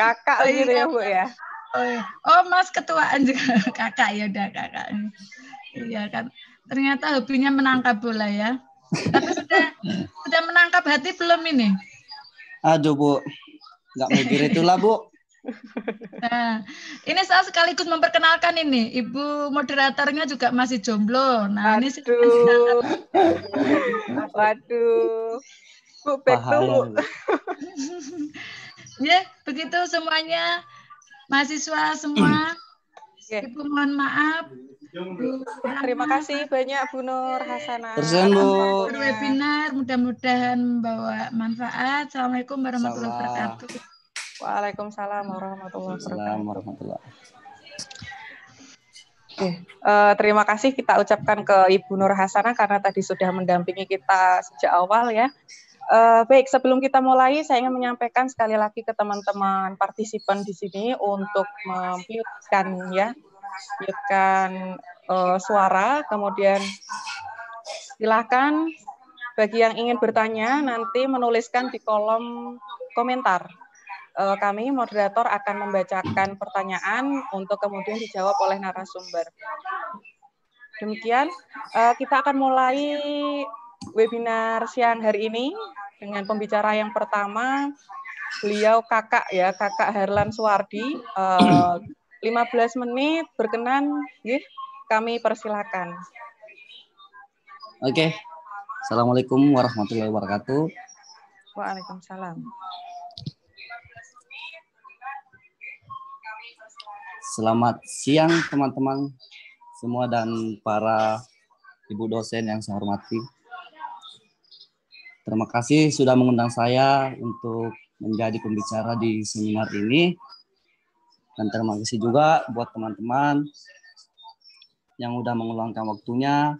Kakak oh, gitu ya Bu ya. Oh, oh Mas ketuaan juga kakak ya udah kakak. Iya kan. Ternyata hobinya menangkap bola ya. Tapi sudah sudah menangkap hati belum ini? Aduh bu, nggak mikir itulah bu. Nah, ini saya sekaligus memperkenalkan ini, ibu moderatornya juga masih jomblo. Nah, Aduh. ini silakan. Waduh. Bu, back ya, begitu semuanya mahasiswa semua. Okay. Ibu mohon maaf. Terima kasih banyak Bu Nur Hasanah. Terima Bu. Webinar mudah-mudahan membawa manfaat. Assalamualaikum warahmatullahi wabarakatuh. Waalaikumsalam warahmatullahi wabarakatuh. Oke, uh, terima kasih kita ucapkan ke Ibu Nur Hasanah karena tadi sudah mendampingi kita sejak awal ya. Uh, baik, sebelum kita mulai, saya ingin menyampaikan sekali lagi ke teman-teman partisipan di sini untuk membiutkan ya, uh, suara. Kemudian silakan bagi yang ingin bertanya nanti menuliskan di kolom komentar. Uh, kami moderator akan membacakan pertanyaan untuk kemudian dijawab oleh narasumber. Demikian, kita akan mulai webinar siang hari ini dengan pembicara yang pertama beliau kakak ya kakak Herlan Suwardi uh, eh, 15 menit berkenan yeah, kami persilakan. Oke. Okay. Assalamualaikum warahmatullahi wabarakatuh. Waalaikumsalam. Selamat siang teman-teman semua dan para ibu dosen yang saya hormati. Terima kasih sudah mengundang saya untuk menjadi pembicara di seminar ini. Dan terima kasih juga buat teman-teman yang sudah mengulangkan waktunya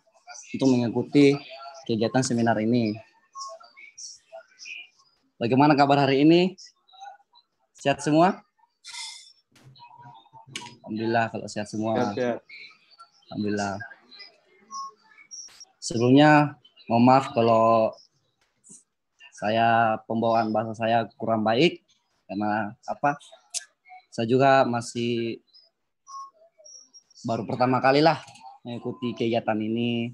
untuk mengikuti kegiatan seminar ini. Bagaimana kabar hari ini? Sehat semua? Alhamdulillah kalau sehat semua. Alhamdulillah. Sebelumnya mohon maaf kalau saya pembawaan bahasa saya kurang baik karena apa saya juga masih baru pertama kali lah mengikuti kegiatan ini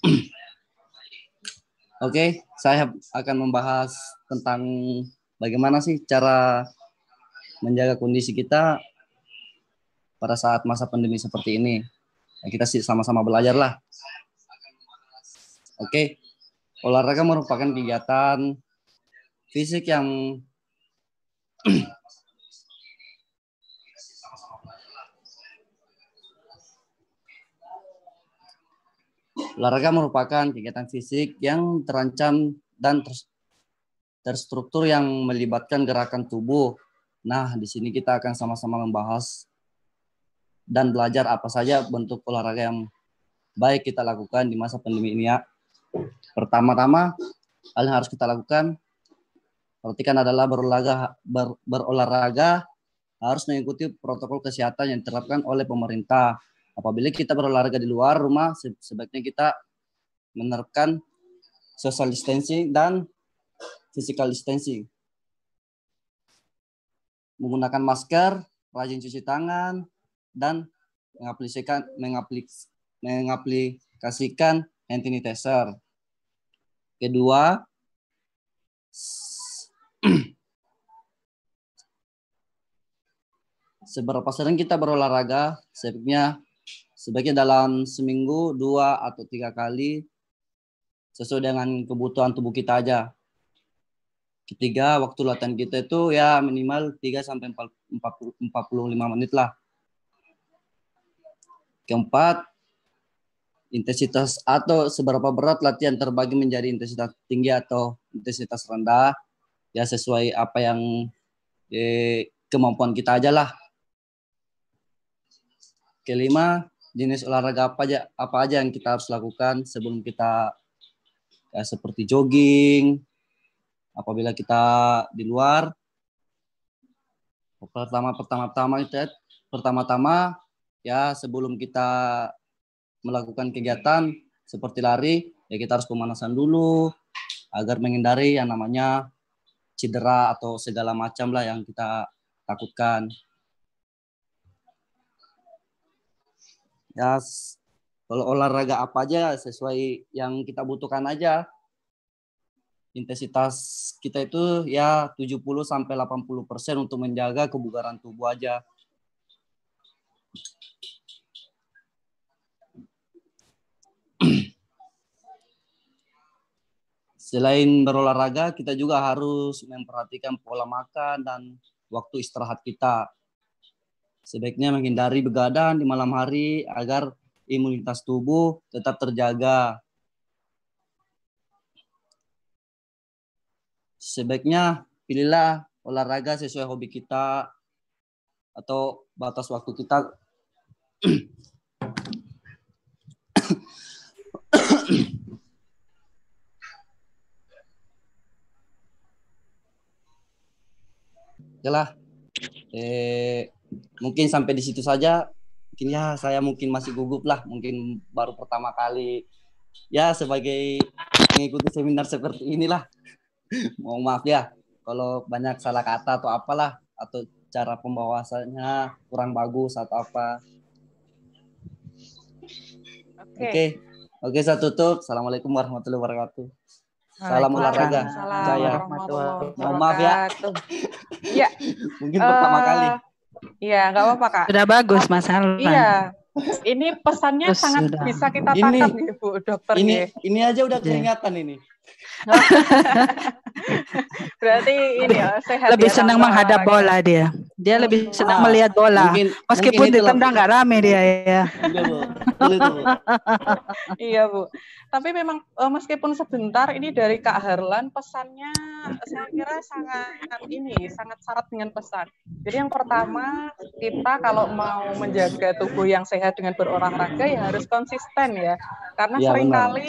Oke, okay, saya akan membahas tentang bagaimana sih cara menjaga kondisi kita pada saat masa pandemi seperti ini. Nah, kita sih sama-sama belajar lah. Oke, okay. Olahraga merupakan kegiatan fisik yang Olahraga merupakan kegiatan fisik yang terancam dan terstruktur yang melibatkan gerakan tubuh. Nah, di sini kita akan sama-sama membahas dan belajar apa saja bentuk olahraga yang baik kita lakukan di masa pandemi ini ya. Pertama-tama, hal yang harus kita lakukan perhatikan adalah berolahraga ber, berolahraga harus mengikuti protokol kesehatan yang diterapkan oleh pemerintah. Apabila kita berolahraga di luar rumah, sebaiknya kita menerapkan social distancing dan physical distancing. Menggunakan masker, rajin cuci tangan, dan mengaplikasikan, mengaplikasikan sanitizer. Kedua, seberapa sering kita berolahraga, sebaiknya sebaiknya dalam seminggu dua atau tiga kali sesuai dengan kebutuhan tubuh kita aja. Ketiga, waktu latihan kita itu ya minimal 3 sampai 45 menit lah. Keempat, intensitas atau seberapa berat latihan terbagi menjadi intensitas tinggi atau intensitas rendah ya sesuai apa yang eh, kemampuan kita aja lah kelima jenis olahraga apa aja apa aja yang kita harus lakukan sebelum kita ya, seperti jogging apabila kita di luar pertama pertama pertama ya, pertama-tama ya sebelum kita melakukan kegiatan seperti lari, ya kita harus pemanasan dulu agar menghindari yang namanya cedera atau segala macam lah yang kita takutkan. Ya, kalau olahraga apa aja sesuai yang kita butuhkan aja. Intensitas kita itu ya 70 sampai 80% untuk menjaga kebugaran tubuh aja. Selain berolahraga, kita juga harus memperhatikan pola makan dan waktu istirahat kita. Sebaiknya menghindari begadang di malam hari agar imunitas tubuh tetap terjaga. Sebaiknya pilihlah olahraga sesuai hobi kita atau batas waktu kita Oke lah. Eh, mungkin sampai di situ saja. Mungkin ya saya mungkin masih gugup lah. Mungkin baru pertama kali ya sebagai mengikuti seminar seperti inilah. Mohon maaf ya kalau banyak salah kata atau apalah atau cara pembawasannya kurang bagus atau apa. Oke. Okay. Oke, okay. okay, saya tutup. Assalamualaikum warahmatullahi wabarakatuh. Salam olahraga. Saya mohon maaf ya. Iya. Mungkin pertama eh, kali. Iya, nggak apa-apa kak. Sudah bagus Mas Alvan. Iya. Ini pesannya oh, sangat bisa kita tangkap nih Bu Dokter. Ini ya. ini aja udah iya. keringatan ini. Oh. Berarti ini ya sehat. Lebih ya, senang senang menghadap gitu. bola dia. Dia lebih oh. senang ah, melihat bola. Mungkin, Meskipun mungkin ditendang nggak rame dia iya, ya. Iya bu. iya bu. Tapi memang eh, meskipun sebentar ini dari Kak Harlan pesannya saya kira sangat ini sangat syarat dengan pesan. Jadi yang pertama kita kalau mau menjaga tubuh yang sehat dengan berolahraga ya harus konsisten ya. Karena ya, seringkali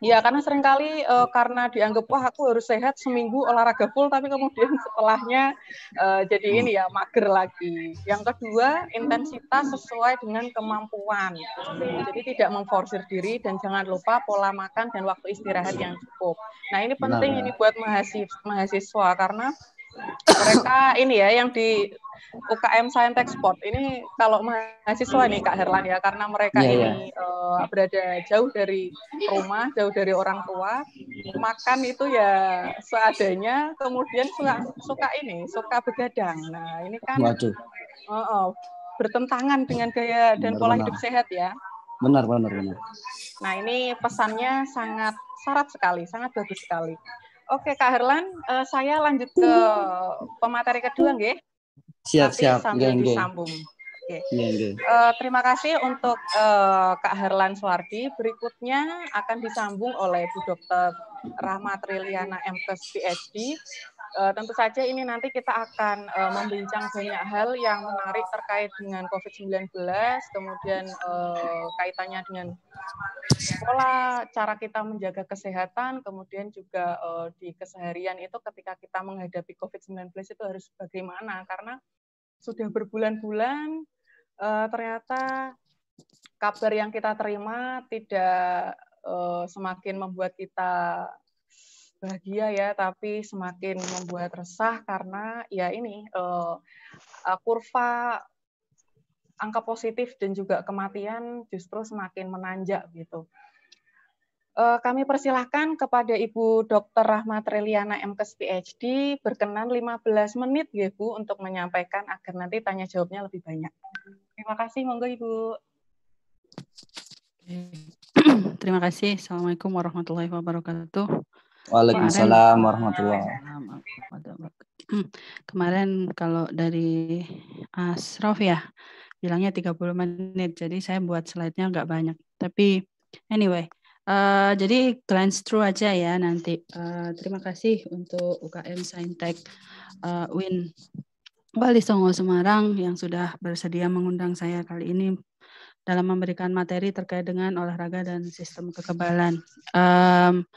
Ya, karena seringkali uh, karena dianggap wah aku harus sehat seminggu olahraga full, tapi kemudian setelahnya uh, jadi hmm. ini ya mager lagi. Yang kedua intensitas sesuai dengan kemampuan, jadi tidak mengforsir diri dan jangan lupa pola makan dan waktu istirahat yang cukup. Nah ini penting ini buat mahasiswa, mahasiswa karena mereka ini ya yang di UKM Science Export ini kalau mahasiswa nih Kak Herlan ya karena mereka yeah, ini Uh, berada jauh dari rumah, jauh dari orang tua, makan itu ya seadanya, kemudian suka suka ini, suka begadang. Nah, ini kan Waduh. Uh, uh, bertentangan dengan gaya dan benar, pola benar. hidup sehat ya. Benar, benar, benar. Nah, ini pesannya sangat syarat sekali, sangat bagus sekali. Oke Kak Herlan, uh, saya lanjut ke pemateri kedua nggih. Siap, Nanti siap. Sambil disambung. Oke. Uh, terima kasih untuk uh, Kak Herlan Suwardi. Berikutnya akan disambung oleh Bu Dokter Rahmat Riliana MKes PhD uh, tentu saja ini nanti kita akan uh, membincang banyak hal yang menarik terkait dengan COVID-19, kemudian uh, kaitannya dengan pola cara kita menjaga kesehatan, kemudian juga uh, di keseharian itu ketika kita menghadapi COVID-19 itu harus bagaimana, karena sudah berbulan-bulan uh, ternyata kabar yang kita terima tidak uh, semakin membuat kita bahagia ya, tapi semakin membuat resah karena ya ini uh, kurva angka positif dan juga kematian justru semakin menanjak gitu. Eh, kami persilahkan kepada Ibu Dr. Rahmat Reliana MKes PhD berkenan 15 menit ya Bu untuk menyampaikan agar nanti tanya jawabnya lebih banyak. Terima kasih, monggo Ibu. Terima kasih. Assalamualaikum warahmatullahi wabarakatuh. Waalaikumsalam warahmatullahi wabarakatuh. Kemarin kalau dari Asrof ya bilangnya 30 menit. Jadi saya buat slide-nya nggak banyak. Tapi anyway, uh, jadi glance through aja ya nanti. Uh, terima kasih untuk UKM Saintek uh, eh, Win Wali Songo Semarang yang sudah bersedia mengundang saya kali ini dalam memberikan materi terkait dengan olahraga dan sistem kekebalan. Um,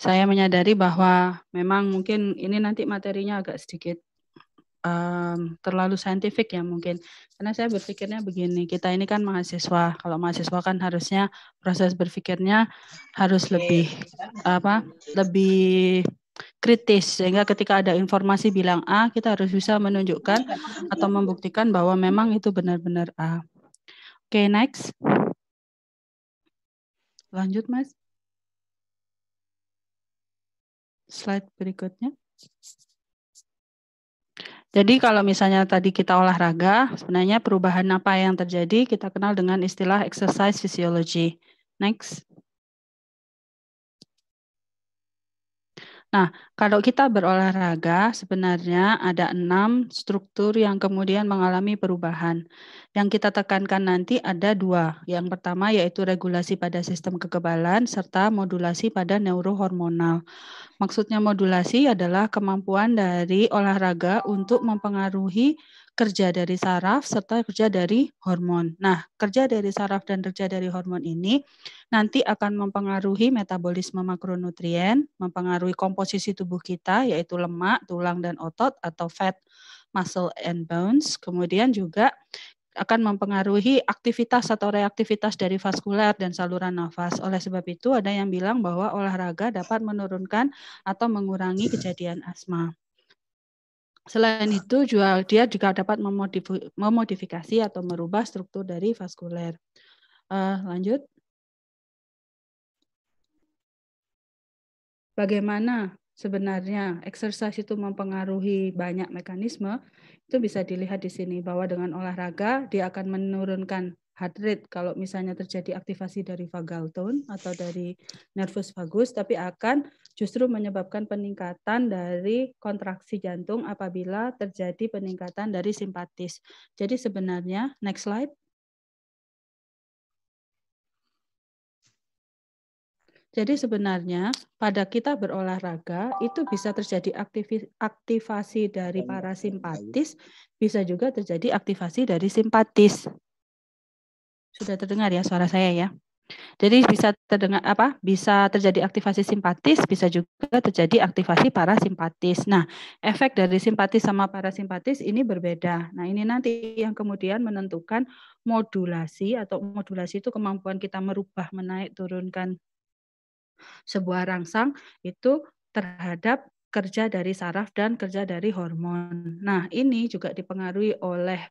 saya menyadari bahwa memang mungkin ini nanti materinya agak sedikit um, terlalu saintifik ya mungkin karena saya berpikirnya begini kita ini kan mahasiswa kalau mahasiswa kan harusnya proses berpikirnya harus lebih apa lebih kritis sehingga ketika ada informasi bilang A kita harus bisa menunjukkan atau membuktikan bahwa memang itu benar-benar A. Oke, okay, next. Lanjut, Mas. slide berikutnya. Jadi kalau misalnya tadi kita olahraga, sebenarnya perubahan apa yang terjadi kita kenal dengan istilah exercise physiology. Next. Nah, kalau kita berolahraga, sebenarnya ada enam struktur yang kemudian mengalami perubahan. Yang kita tekankan nanti ada dua. Yang pertama yaitu regulasi pada sistem kekebalan serta modulasi pada neurohormonal. Maksudnya modulasi adalah kemampuan dari olahraga untuk mempengaruhi kerja dari saraf serta kerja dari hormon. Nah, kerja dari saraf dan kerja dari hormon ini nanti akan mempengaruhi metabolisme makronutrien, mempengaruhi komposisi tubuh kita yaitu lemak, tulang dan otot atau fat, muscle and bones. Kemudian juga akan mempengaruhi aktivitas atau reaktivitas dari vaskular dan saluran nafas. Oleh sebab itu, ada yang bilang bahwa olahraga dapat menurunkan atau mengurangi kejadian asma. Selain itu, juga dia juga dapat memodifikasi atau merubah struktur dari vaskuler. Uh, lanjut. Bagaimana sebenarnya exercise itu mempengaruhi banyak mekanisme? Itu bisa dilihat di sini bahwa dengan olahraga dia akan menurunkan heart rate kalau misalnya terjadi aktivasi dari vagal tone atau dari nervus vagus tapi akan justru menyebabkan peningkatan dari kontraksi jantung apabila terjadi peningkatan dari simpatis. Jadi sebenarnya next slide. Jadi sebenarnya pada kita berolahraga itu bisa terjadi aktivasi dari parasimpatis, bisa juga terjadi aktivasi dari simpatis. Sudah terdengar ya suara saya ya. Jadi bisa terdengar apa? Bisa terjadi aktivasi simpatis, bisa juga terjadi aktivasi parasimpatis. Nah, efek dari simpatis sama parasimpatis ini berbeda. Nah, ini nanti yang kemudian menentukan modulasi atau modulasi itu kemampuan kita merubah, menaik, turunkan sebuah rangsang itu terhadap kerja dari saraf dan kerja dari hormon. Nah, ini juga dipengaruhi oleh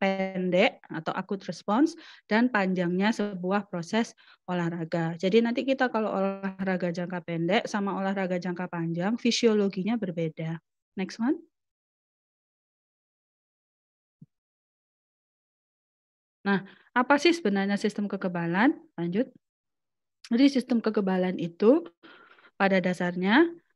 pendek atau akut respons dan panjangnya sebuah proses olahraga. Jadi nanti kita kalau olahraga jangka pendek sama olahraga jangka panjang fisiologinya berbeda. Next one. Nah, apa sih sebenarnya sistem kekebalan? Lanjut. Jadi sistem kekebalan itu pada dasarnya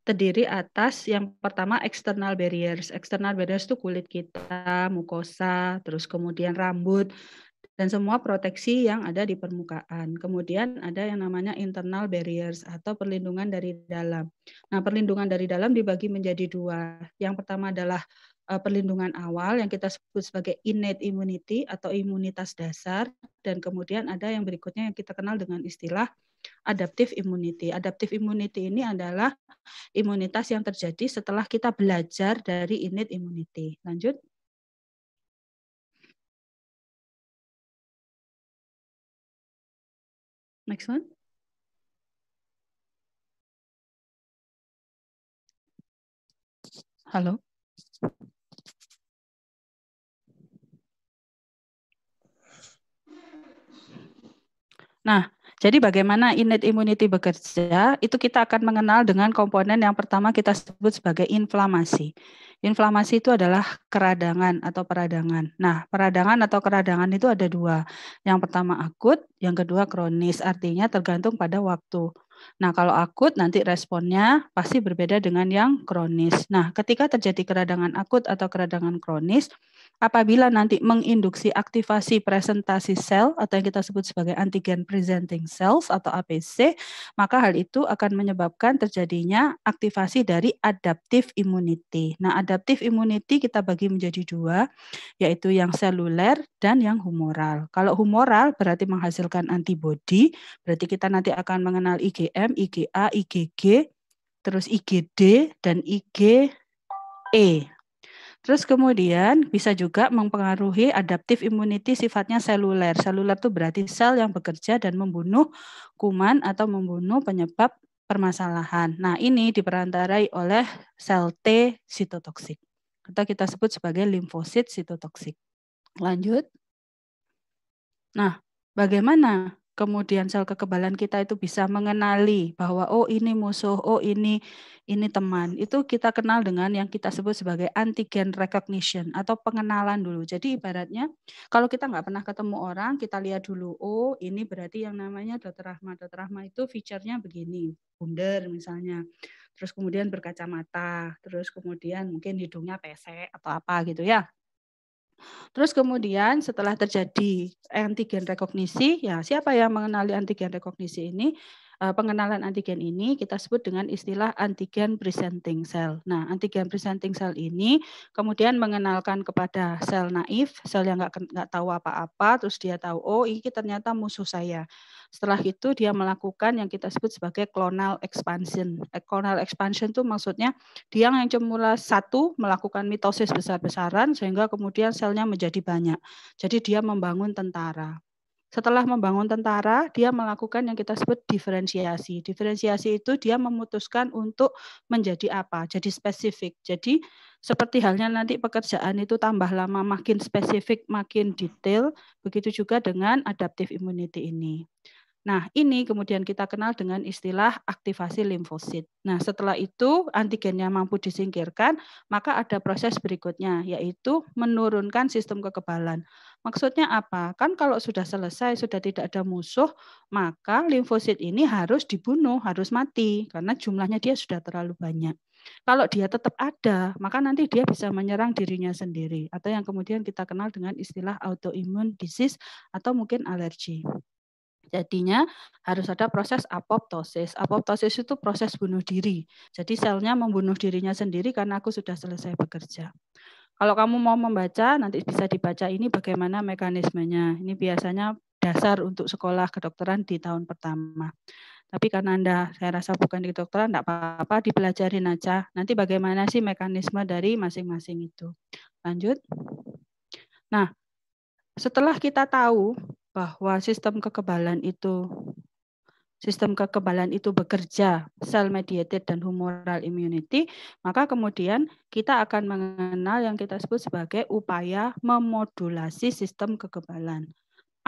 terdiri atas yang pertama external barriers. External barriers itu kulit kita, mukosa, terus kemudian rambut dan semua proteksi yang ada di permukaan. Kemudian ada yang namanya internal barriers atau perlindungan dari dalam. Nah, perlindungan dari dalam dibagi menjadi dua. Yang pertama adalah eh, perlindungan awal yang kita sebut sebagai innate immunity atau imunitas dasar dan kemudian ada yang berikutnya yang kita kenal dengan istilah adaptive immunity. Adaptive immunity ini adalah imunitas yang terjadi setelah kita belajar dari innate immunity. Lanjut. Next one. Halo. Nah, jadi bagaimana innate immunity bekerja, itu kita akan mengenal dengan komponen yang pertama kita sebut sebagai inflamasi. Inflamasi itu adalah keradangan atau peradangan. Nah, peradangan atau keradangan itu ada dua. Yang pertama akut, yang kedua kronis, artinya tergantung pada waktu. Nah, kalau akut nanti responnya pasti berbeda dengan yang kronis. Nah, ketika terjadi keradangan akut atau keradangan kronis, apabila nanti menginduksi aktivasi presentasi sel atau yang kita sebut sebagai antigen presenting cells atau APC, maka hal itu akan menyebabkan terjadinya aktivasi dari adaptive immunity. Nah, adaptive immunity kita bagi menjadi dua, yaitu yang seluler dan yang humoral. Kalau humoral berarti menghasilkan antibodi, berarti kita nanti akan mengenal IgM, IgA, IgG, terus IgD dan IgE Terus kemudian bisa juga mempengaruhi adaptif immunity sifatnya seluler. Seluler itu berarti sel yang bekerja dan membunuh kuman atau membunuh penyebab permasalahan. Nah, ini diperantarai oleh sel T sitotoksik. Atau kita sebut sebagai limfosit sitotoksik. Lanjut. Nah, bagaimana kemudian sel kekebalan kita itu bisa mengenali bahwa oh ini musuh, oh ini ini teman. Itu kita kenal dengan yang kita sebut sebagai antigen recognition atau pengenalan dulu. Jadi ibaratnya kalau kita nggak pernah ketemu orang, kita lihat dulu oh ini berarti yang namanya dokter Rahma. Dokter Rahma itu feature-nya begini, bundar misalnya. Terus kemudian berkacamata, terus kemudian mungkin hidungnya pesek atau apa gitu ya. Terus kemudian setelah terjadi antigen rekognisi, ya siapa yang mengenali antigen rekognisi ini? Eh, pengenalan antigen ini kita sebut dengan istilah antigen presenting cell. Nah, antigen presenting cell ini kemudian mengenalkan kepada sel naif, sel yang nggak tahu apa-apa, terus dia tahu oh ini ternyata musuh saya. Setelah itu dia melakukan yang kita sebut sebagai clonal expansion. Eh, clonal expansion itu maksudnya dia yang cemula satu melakukan mitosis besar-besaran sehingga kemudian selnya menjadi banyak. Jadi dia membangun tentara. Setelah membangun tentara, dia melakukan yang kita sebut diferensiasi. Diferensiasi itu dia memutuskan untuk menjadi apa, jadi spesifik. Jadi seperti halnya nanti pekerjaan itu tambah lama makin spesifik, makin detail, begitu juga dengan adaptive immunity ini. Nah, ini kemudian kita kenal dengan istilah aktivasi limfosit. Nah, setelah itu antigennya mampu disingkirkan, maka ada proses berikutnya yaitu menurunkan sistem kekebalan. Maksudnya apa? Kan kalau sudah selesai, sudah tidak ada musuh, maka limfosit ini harus dibunuh, harus mati karena jumlahnya dia sudah terlalu banyak. Kalau dia tetap ada, maka nanti dia bisa menyerang dirinya sendiri atau yang kemudian kita kenal dengan istilah autoimmune disease atau mungkin alergi. Jadinya harus ada proses apoptosis. Apoptosis itu proses bunuh diri. Jadi selnya membunuh dirinya sendiri karena aku sudah selesai bekerja. Kalau kamu mau membaca, nanti bisa dibaca ini bagaimana mekanismenya. Ini biasanya dasar untuk sekolah kedokteran di tahun pertama. Tapi karena Anda, saya rasa bukan di kedokteran, tidak apa-apa, dipelajarin aja. Nanti bagaimana sih mekanisme dari masing-masing itu. Lanjut. Nah, setelah kita tahu bahwa sistem kekebalan itu sistem kekebalan itu bekerja sel mediated dan humoral immunity, maka kemudian kita akan mengenal yang kita sebut sebagai upaya memodulasi sistem kekebalan.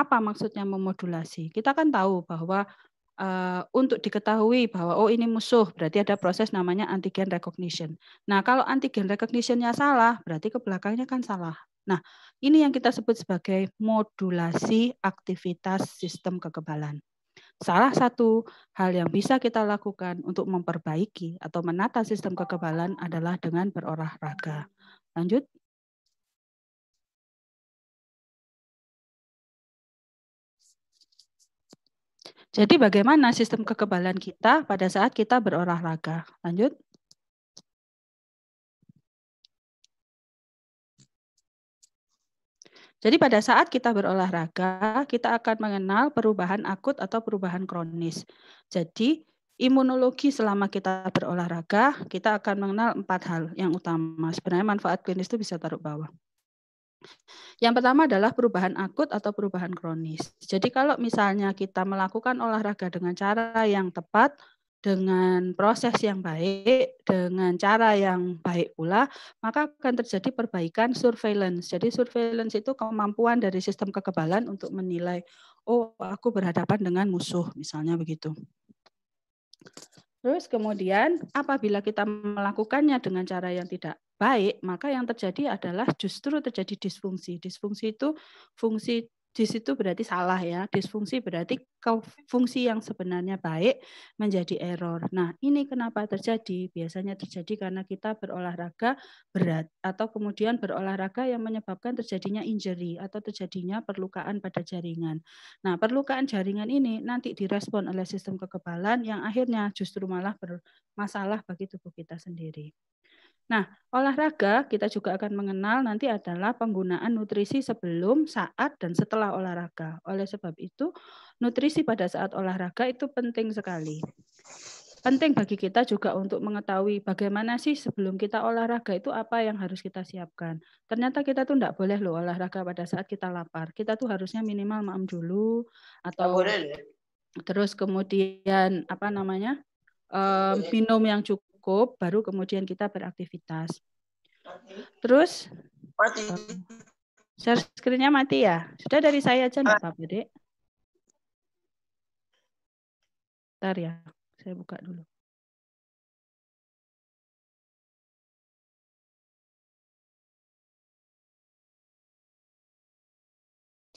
Apa maksudnya memodulasi? Kita kan tahu bahwa Uh, untuk diketahui bahwa oh ini musuh berarti ada proses namanya antigen recognition. Nah kalau antigen recognitionnya salah berarti ke belakangnya kan salah. Nah, ini yang kita sebut sebagai modulasi aktivitas sistem kekebalan. Salah satu hal yang bisa kita lakukan untuk memperbaiki atau menata sistem kekebalan adalah dengan berolahraga. Lanjut. Jadi bagaimana sistem kekebalan kita pada saat kita berolahraga? Lanjut. Jadi pada saat kita berolahraga, kita akan mengenal perubahan akut atau perubahan kronis. Jadi imunologi selama kita berolahraga, kita akan mengenal empat hal yang utama. Sebenarnya manfaat klinis itu bisa taruh bawah. Yang pertama adalah perubahan akut atau perubahan kronis. Jadi kalau misalnya kita melakukan olahraga dengan cara yang tepat, dengan proses yang baik, dengan cara yang baik pula, maka akan terjadi perbaikan surveillance. Jadi surveillance itu kemampuan dari sistem kekebalan untuk menilai, oh aku berhadapan dengan musuh, misalnya begitu. Terus kemudian apabila kita melakukannya dengan cara yang tidak baik, maka yang terjadi adalah justru terjadi disfungsi. Disfungsi itu fungsi dis itu berarti salah ya. Disfungsi berarti fungsi yang sebenarnya baik menjadi error. Nah, ini kenapa terjadi? Biasanya terjadi karena kita berolahraga berat atau kemudian berolahraga yang menyebabkan terjadinya injury atau terjadinya perlukaan pada jaringan. Nah, perlukaan jaringan ini nanti direspon oleh sistem kekebalan yang akhirnya justru malah bermasalah bagi tubuh kita sendiri. Nah, olahraga kita juga akan mengenal nanti adalah penggunaan nutrisi sebelum, saat, dan setelah olahraga. Oleh sebab itu, nutrisi pada saat olahraga itu penting sekali. Penting bagi kita juga untuk mengetahui bagaimana sih sebelum kita olahraga itu apa yang harus kita siapkan. Ternyata kita tuh tidak boleh loh olahraga pada saat kita lapar. Kita tuh harusnya minimal maam dulu atau boleh. terus kemudian apa namanya um, minum yang cukup cukup, baru kemudian kita beraktivitas. Terus, eh, share screen-nya mati ya? Sudah dari saya aja, enggak ah. apa-apa, Dek. Bentar ya, saya buka dulu.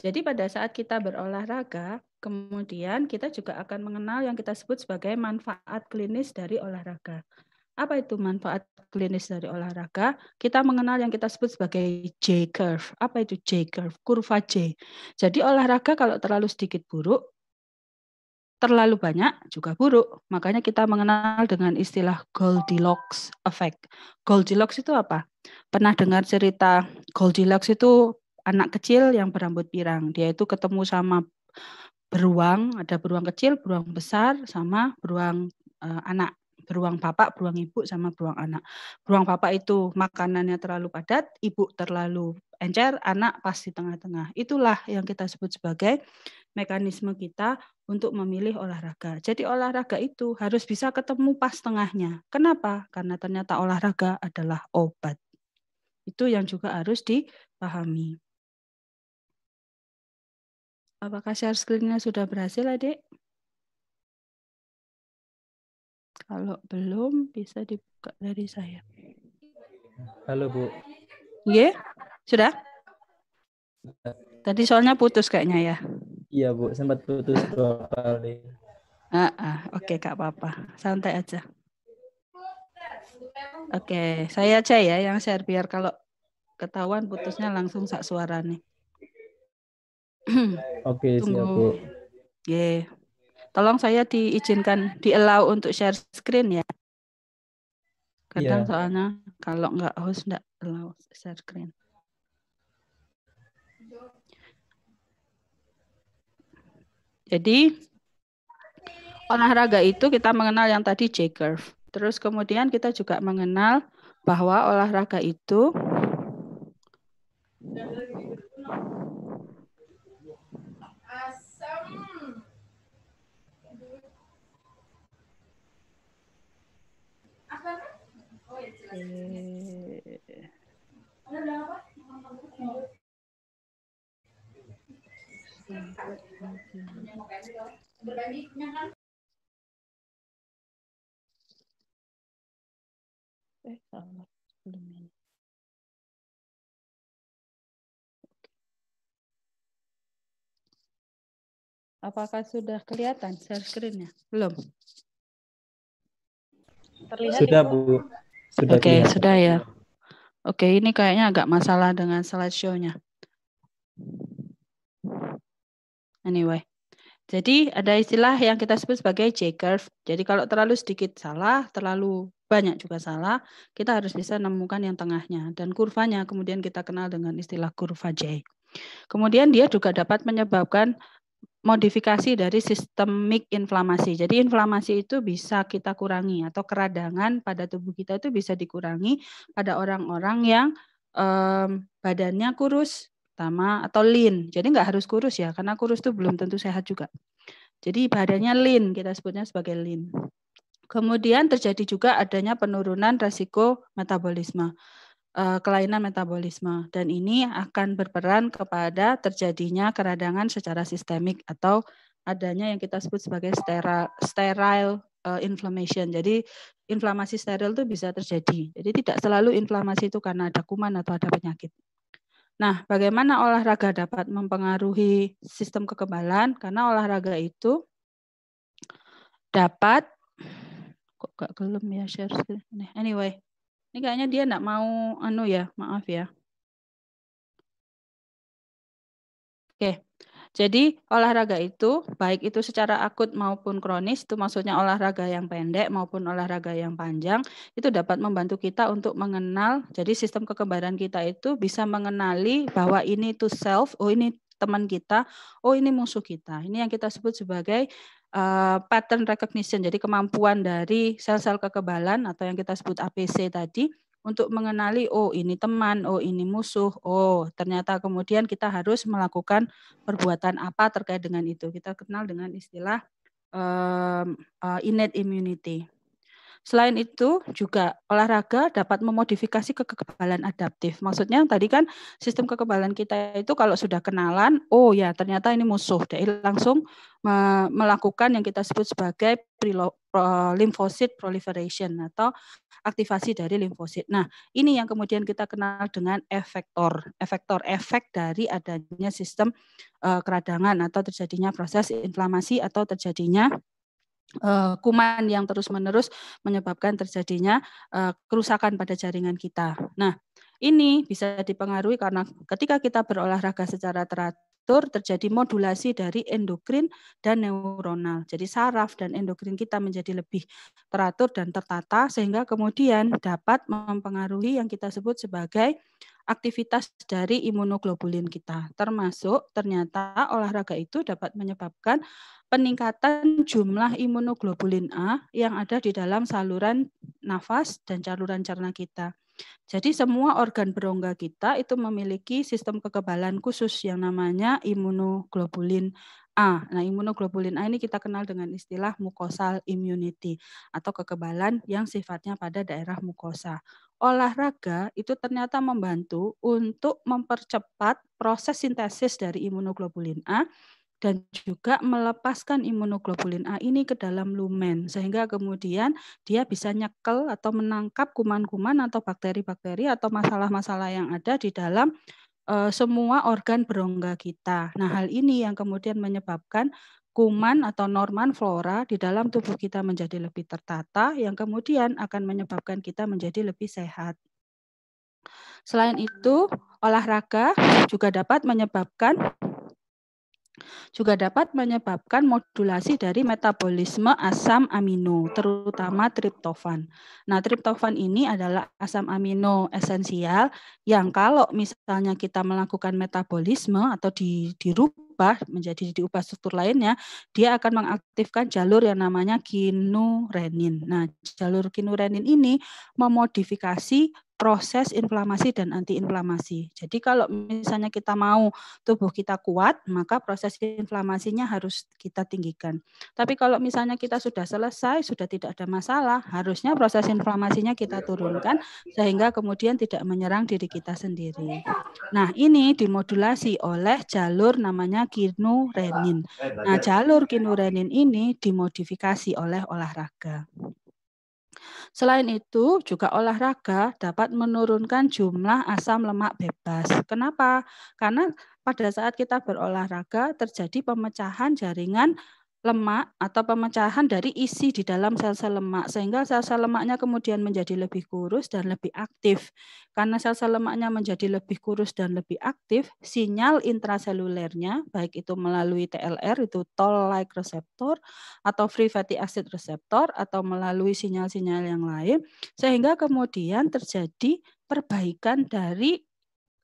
Jadi pada saat kita berolahraga, kemudian kita juga akan mengenal yang kita sebut sebagai manfaat klinis dari olahraga. Apa itu manfaat klinis dari olahraga? Kita mengenal yang kita sebut sebagai J curve. Apa itu J curve? Kurva J. Jadi olahraga kalau terlalu sedikit buruk, terlalu banyak juga buruk. Makanya kita mengenal dengan istilah Goldilocks effect. Goldilocks itu apa? Pernah dengar cerita Goldilocks itu anak kecil yang berambut pirang. Dia itu ketemu sama beruang, ada beruang kecil, beruang besar, sama beruang uh, anak beruang bapak, beruang ibu, sama beruang anak. Beruang bapak itu makanannya terlalu padat, ibu terlalu encer, anak pasti tengah-tengah. Itulah yang kita sebut sebagai mekanisme kita untuk memilih olahraga. Jadi olahraga itu harus bisa ketemu pas tengahnya. Kenapa? Karena ternyata olahraga adalah obat. Itu yang juga harus dipahami. Apakah share screen-nya sudah berhasil, Adik? Kalau belum bisa dibuka dari saya. Halo Bu. Iya, yeah? sudah? Tadi soalnya putus kayaknya ya. Iya Bu, sempat putus dua kali. Ah, ah oke okay, kak papa santai aja. Oke, okay, saya aja ya yang share biar kalau ketahuan putusnya langsung sak suara nih. oke, okay, siap Bu. Yeah. Tolong saya diizinkan di allow untuk share screen ya. Kadang yeah. soalnya kalau nggak host nggak allow share screen. Jadi olahraga itu kita mengenal yang tadi J curve. Terus kemudian kita juga mengenal bahwa olahraga itu Berbaginya kan? Eh, salah. Belum Apakah sudah kelihatan share screen-nya? Belum. Terlihat sudah, Bu. Juga? Sudah Oke, okay, sudah ya. Oke, ini kayaknya agak masalah dengan slideshow-nya. Anyway. Jadi ada istilah yang kita sebut sebagai J-curve. Jadi kalau terlalu sedikit salah, terlalu banyak juga salah, kita harus bisa menemukan yang tengahnya. Dan kurvanya kemudian kita kenal dengan istilah kurva J. Kemudian dia juga dapat menyebabkan modifikasi dari sistemik inflamasi. Jadi inflamasi itu bisa kita kurangi atau keradangan pada tubuh kita itu bisa dikurangi pada orang-orang yang um, badannya kurus, pertama atau lean. Jadi nggak harus kurus ya, karena kurus itu belum tentu sehat juga. Jadi badannya lean, kita sebutnya sebagai lean. Kemudian terjadi juga adanya penurunan resiko metabolisme. Eh, kelainan metabolisme dan ini akan berperan kepada terjadinya keradangan secara sistemik atau adanya yang kita sebut sebagai sterile, sterile eh, inflammation. Jadi inflamasi steril itu bisa terjadi. Jadi tidak selalu inflamasi itu karena ada kuman atau ada penyakit. Nah, bagaimana olahraga dapat mempengaruhi sistem kekebalan? Karena olahraga itu dapat kok gak gelem ya share screen. Anyway, ini kayaknya dia nggak mau anu ya, maaf ya. Oke. Jadi olahraga itu baik itu secara akut maupun kronis itu maksudnya olahraga yang pendek maupun olahraga yang panjang itu dapat membantu kita untuk mengenal. Jadi sistem kekebalan kita itu bisa mengenali bahwa ini itu self, oh ini teman kita, oh ini musuh kita. Ini yang kita sebut sebagai Eh, pattern recognition, jadi kemampuan dari sel-sel kekebalan atau yang kita sebut APC tadi untuk mengenali oh ini teman, oh ini musuh, oh ternyata kemudian kita harus melakukan perbuatan apa terkait dengan itu. Kita kenal dengan istilah um, uh, innate immunity. Selain itu juga olahraga dapat memodifikasi kekebalan adaptif. Maksudnya tadi kan sistem kekebalan kita itu kalau sudah kenalan, oh ya ternyata ini musuh, dia langsung melakukan yang kita sebut sebagai limfosit proliferation atau aktivasi dari limfosit. Nah, ini yang kemudian kita kenal dengan efektor, efektor efek dari adanya sistem eh, keradangan atau terjadinya proses inflamasi atau terjadinya uh, kuman yang terus-menerus menyebabkan terjadinya uh, kerusakan pada jaringan kita. Nah, ini bisa dipengaruhi karena ketika kita berolahraga secara teratur terjadi modulasi dari endokrin dan neuronal. Jadi saraf dan endokrin kita menjadi lebih teratur dan tertata sehingga kemudian dapat mempengaruhi yang kita sebut sebagai aktivitas dari imunoglobulin kita. Termasuk ternyata olahraga itu dapat menyebabkan peningkatan jumlah imunoglobulin A yang ada di dalam saluran nafas dan saluran cerna kita. Jadi semua organ berongga kita itu memiliki sistem kekebalan khusus yang namanya imunoglobulin A. Nah, imunoglobulin A ini kita kenal dengan istilah mucosal immunity atau kekebalan yang sifatnya pada daerah mukosa. Olahraga itu ternyata membantu untuk mempercepat proses sintesis dari imunoglobulin A dan juga melepaskan imunoglobulin A ini ke dalam lumen sehingga kemudian dia bisa nyekel atau menangkap kuman-kuman atau bakteri-bakteri atau masalah-masalah yang ada di dalam Eh, semua organ berongga kita. Nah, hal ini yang kemudian menyebabkan kuman atau norman flora di dalam tubuh kita menjadi lebih tertata yang kemudian akan menyebabkan kita menjadi lebih sehat. Selain itu, olahraga juga dapat menyebabkan juga dapat menyebabkan modulasi dari metabolisme asam amino, terutama triptofan. Nah, triptofan ini adalah asam amino esensial yang kalau misalnya kita melakukan metabolisme atau di, dirubah menjadi diubah struktur lainnya, dia akan mengaktifkan jalur yang namanya kinurenin. Nah, jalur kinurenin ini memodifikasi proses inflamasi dan antiinflamasi. Jadi kalau misalnya kita mau tubuh kita kuat, maka proses inflamasinya harus kita tinggikan. Tapi kalau misalnya kita sudah selesai, sudah tidak ada masalah, harusnya proses inflamasinya kita turunkan sehingga kemudian tidak menyerang diri kita sendiri. Nah, ini dimodulasi oleh jalur namanya kinurenin. Nah, jalur kinurenin ini dimodifikasi oleh olahraga. Selain itu, juga olahraga dapat menurunkan jumlah asam lemak bebas. Kenapa? Karena pada saat kita berolahraga terjadi pemecahan jaringan lemak atau pemecahan dari isi di dalam sel-sel lemak sehingga sel-sel lemaknya kemudian menjadi lebih kurus dan lebih aktif. Karena sel-sel lemaknya menjadi lebih kurus dan lebih aktif, sinyal intraselulernya baik itu melalui TLR itu toll like receptor atau free fatty acid receptor atau melalui sinyal-sinyal yang lain sehingga kemudian terjadi perbaikan dari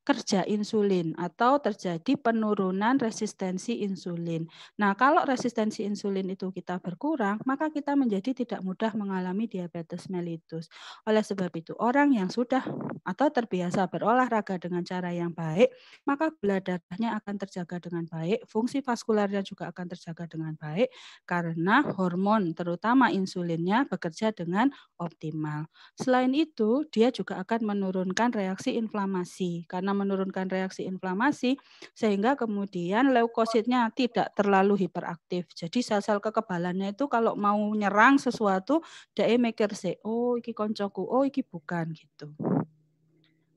kerja insulin atau terjadi penurunan resistensi insulin. Nah, kalau resistensi insulin itu kita berkurang, maka kita menjadi tidak mudah mengalami diabetes mellitus. Oleh sebab itu, orang yang sudah atau terbiasa berolahraga dengan cara yang baik, maka gula darahnya akan terjaga dengan baik, fungsi vaskularnya juga akan terjaga dengan baik karena hormon terutama insulinnya bekerja dengan optimal. Selain itu, dia juga akan menurunkan reaksi inflamasi karena karena menurunkan reaksi inflamasi sehingga kemudian leukositnya tidak terlalu hiperaktif. Jadi sel-sel kekebalannya itu kalau mau nyerang sesuatu dia mikir sih, oh iki koncoku, oh iki bukan gitu.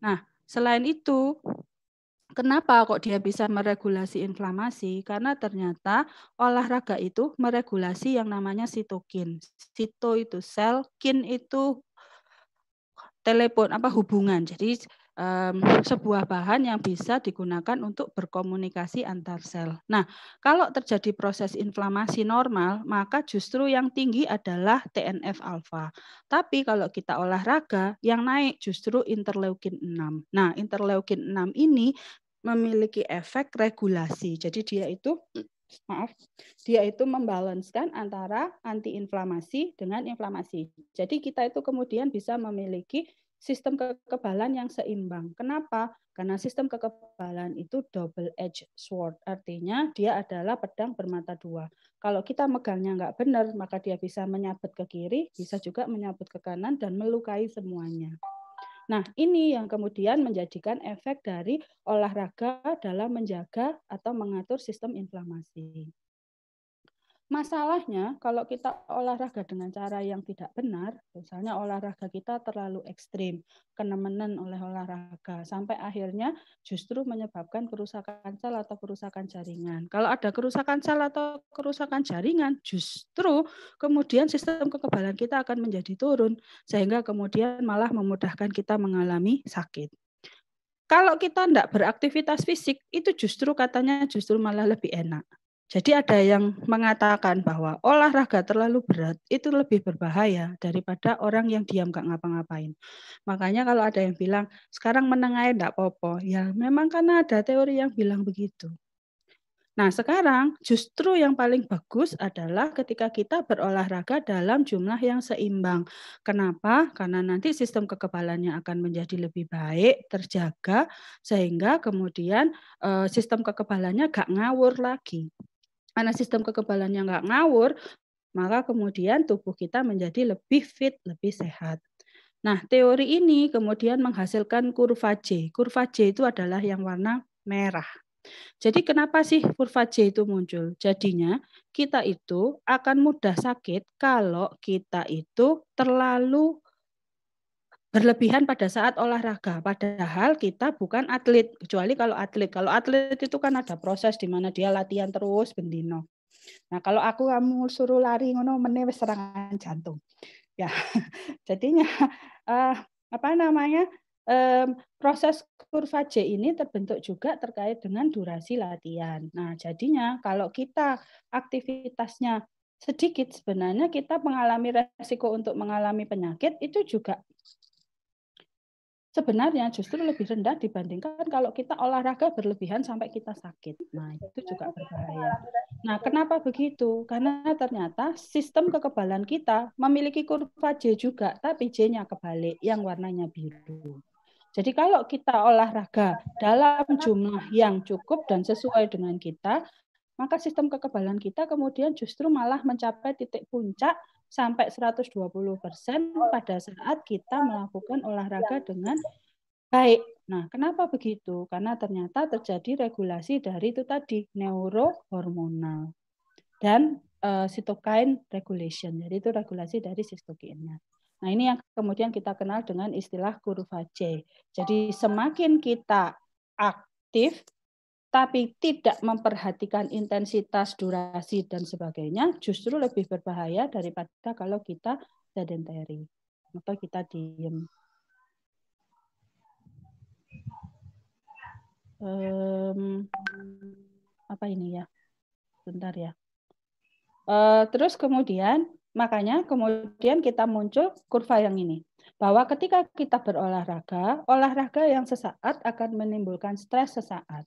Nah, selain itu Kenapa kok dia bisa meregulasi inflamasi? Karena ternyata olahraga itu meregulasi yang namanya sitokin. Sito itu sel, kin itu telepon apa hubungan. Jadi um, sebuah bahan yang bisa digunakan untuk berkomunikasi antar sel. Nah, kalau terjadi proses inflamasi normal, maka justru yang tinggi adalah TNF alfa. Tapi kalau kita olahraga, yang naik justru interleukin 6. Nah, interleukin 6 ini memiliki efek regulasi. Jadi dia itu maaf, dia itu membalanskan antara antiinflamasi dengan inflamasi. Jadi kita itu kemudian bisa memiliki sistem kekebalan yang seimbang. Kenapa? Karena sistem kekebalan itu double edge sword, artinya dia adalah pedang bermata dua. Kalau kita megangnya nggak benar, maka dia bisa menyabet ke kiri, bisa juga menyabet ke kanan dan melukai semuanya. Nah, ini yang kemudian menjadikan efek dari olahraga dalam menjaga atau mengatur sistem inflamasi. Masalahnya kalau kita olahraga dengan cara yang tidak benar, misalnya olahraga kita terlalu ekstrim, kenemenan oleh olahraga, sampai akhirnya justru menyebabkan kerusakan sel atau kerusakan jaringan. Kalau ada kerusakan sel atau kerusakan jaringan, justru kemudian sistem kekebalan kita akan menjadi turun, sehingga kemudian malah memudahkan kita mengalami sakit kalau kita tidak beraktivitas fisik itu justru katanya justru malah lebih enak. Jadi ada yang mengatakan bahwa olahraga terlalu berat itu lebih berbahaya daripada orang yang diam gak ngapa-ngapain. Makanya kalau ada yang bilang sekarang menengah enggak popo, ya memang karena ada teori yang bilang begitu. Nah, sekarang justru yang paling bagus adalah ketika kita berolahraga dalam jumlah yang seimbang. Kenapa? Karena nanti sistem kekebalannya akan menjadi lebih baik, terjaga, sehingga kemudian eh, sistem kekebalannya gak ngawur lagi karena sistem kekebalannya nggak ngawur, maka kemudian tubuh kita menjadi lebih fit, lebih sehat. Nah, teori ini kemudian menghasilkan kurva J. Kurva J itu adalah yang warna merah. Jadi kenapa sih kurva J itu muncul? Jadinya kita itu akan mudah sakit kalau kita itu terlalu berlebihan pada saat olahraga. Padahal kita bukan atlet, kecuali kalau atlet. Kalau atlet itu kan ada proses di mana dia latihan terus bendino. Nah, kalau aku kamu suruh lari ngono meneh serangan jantung. Ya. Jadinya uh, apa namanya? Um, proses kurva J ini terbentuk juga terkait dengan durasi latihan. Nah, jadinya kalau kita aktivitasnya sedikit sebenarnya kita mengalami resiko untuk mengalami penyakit itu juga sebenarnya justru lebih rendah dibandingkan kalau kita olahraga berlebihan sampai kita sakit. Nah, itu juga berbahaya. Nah, kenapa begitu? Karena ternyata sistem kekebalan kita memiliki kurva J juga, tapi J-nya kebalik yang warnanya biru. Jadi kalau kita olahraga dalam jumlah yang cukup dan sesuai dengan kita, maka sistem kekebalan kita kemudian justru malah mencapai titik puncak sampai 120% persen pada saat kita melakukan olahraga dengan baik. Nah, kenapa begitu? Karena ternyata terjadi regulasi dari itu tadi neurohormonal dan uh, eh, cytokine regulation. Jadi itu regulasi dari sitokinnya. Nah, ini yang kemudian kita kenal dengan istilah kurva C. Jadi semakin kita aktif, tapi tidak memperhatikan intensitas, durasi, dan sebagainya, justru lebih berbahaya daripada kalau kita sedentary atau kita diem. Um, apa ini ya? Bentar ya. Uh, terus kemudian, makanya kemudian kita muncul kurva yang ini. Bahwa ketika kita berolahraga, olahraga yang sesaat akan menimbulkan stres sesaat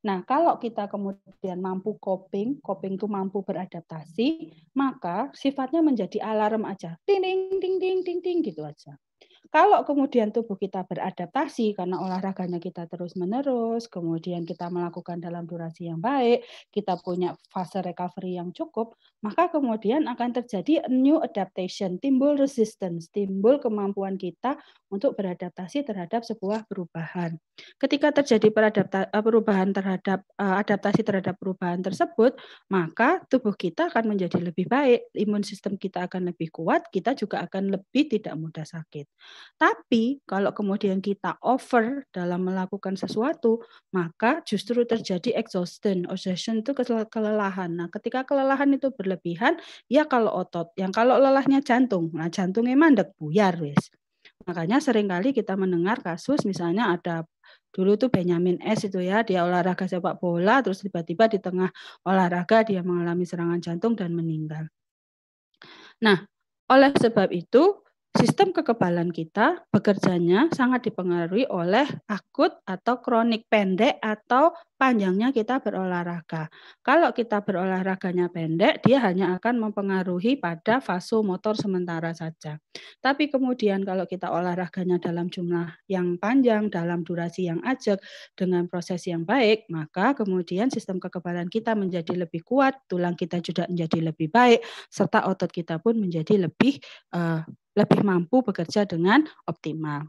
Nah, kalau kita kemudian mampu coping, coping itu mampu beradaptasi, maka sifatnya menjadi alarm aja. Ting ting ting ting ting ting gitu aja. Kalau kemudian tubuh kita beradaptasi karena olahraganya kita terus-menerus, kemudian kita melakukan dalam durasi yang baik, kita punya fase recovery yang cukup, maka kemudian akan terjadi new adaptation, timbul resistance, timbul kemampuan kita untuk beradaptasi terhadap sebuah perubahan. Ketika terjadi eh, perubahan terhadap eh, adaptasi terhadap perubahan tersebut, maka tubuh kita akan menjadi lebih baik, imun sistem kita akan lebih kuat, kita juga akan lebih tidak mudah sakit. Tapi kalau kemudian kita over dalam melakukan sesuatu, maka justru terjadi exhaustion. Exhaustion itu kelelahan. Nah, ketika kelelahan itu berlebihan, ya kalau otot, yang kalau lelahnya jantung. Nah, jantungnya mandek buyar wis. Makanya seringkali kita mendengar kasus misalnya ada dulu tuh Benjamin S itu ya dia olahraga sepak bola terus tiba-tiba di tengah olahraga dia mengalami serangan jantung dan meninggal. Nah, oleh sebab itu Sistem kekebalan kita bekerjanya sangat dipengaruhi oleh akut atau kronik pendek atau panjangnya kita berolahraga. Kalau kita berolahraganya pendek, dia hanya akan mempengaruhi pada fase motor sementara saja. Tapi kemudian kalau kita olahraganya dalam jumlah yang panjang, dalam durasi yang ajak, dengan proses yang baik, maka kemudian sistem kekebalan kita menjadi lebih kuat, tulang kita juga menjadi lebih baik, serta otot kita pun menjadi lebih uh, lebih mampu bekerja dengan optimal.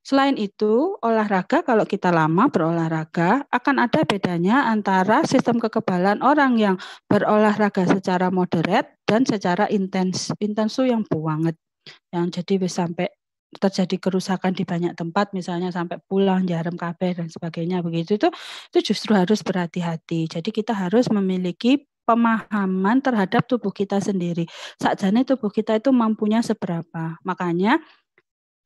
Selain itu, olahraga kalau kita lama berolahraga akan ada bedanya antara sistem kekebalan orang yang berolahraga secara moderat dan secara intens. Intensu yang banget. Yang jadi bisa sampai terjadi kerusakan di banyak tempat misalnya sampai pulang jarum kafe dan sebagainya begitu itu itu justru harus berhati-hati. Jadi kita harus memiliki pemahaman terhadap tubuh kita sendiri. Sakjane tubuh kita itu mampunya seberapa. Makanya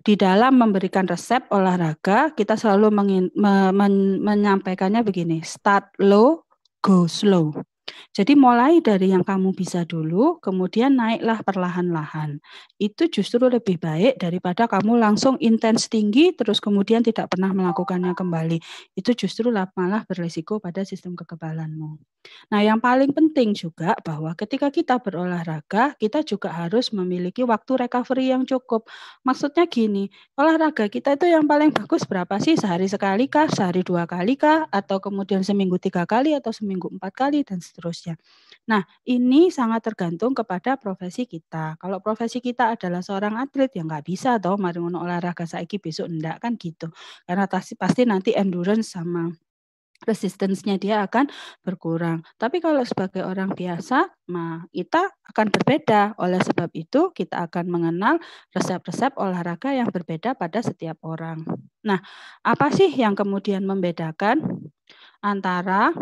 di dalam memberikan resep olahraga kita selalu mengin, me, men, menyampaikannya begini start low go slow jadi mulai dari yang kamu bisa dulu, kemudian naiklah perlahan-lahan. Itu justru lebih baik daripada kamu langsung intens tinggi, terus kemudian tidak pernah melakukannya kembali. Itu justru malah berisiko pada sistem kekebalanmu. Nah, yang paling penting juga bahwa ketika kita berolahraga, kita juga harus memiliki waktu recovery yang cukup. Maksudnya gini, olahraga kita itu yang paling bagus berapa sih? Sehari sekali kah? Sehari dua kali kah? Atau kemudian seminggu tiga kali atau seminggu empat kali dan seterusnya seterusnya. Nah, ini sangat tergantung kepada profesi kita. Kalau profesi kita adalah seorang atlet ya nggak bisa toh mari olahraga saiki besok enggak kan gitu. Karena pasti pasti nanti endurance sama resistensinya dia akan berkurang. Tapi kalau sebagai orang biasa, nah kita akan berbeda. Oleh sebab itu, kita akan mengenal resep-resep olahraga yang berbeda pada setiap orang. Nah, apa sih yang kemudian membedakan antara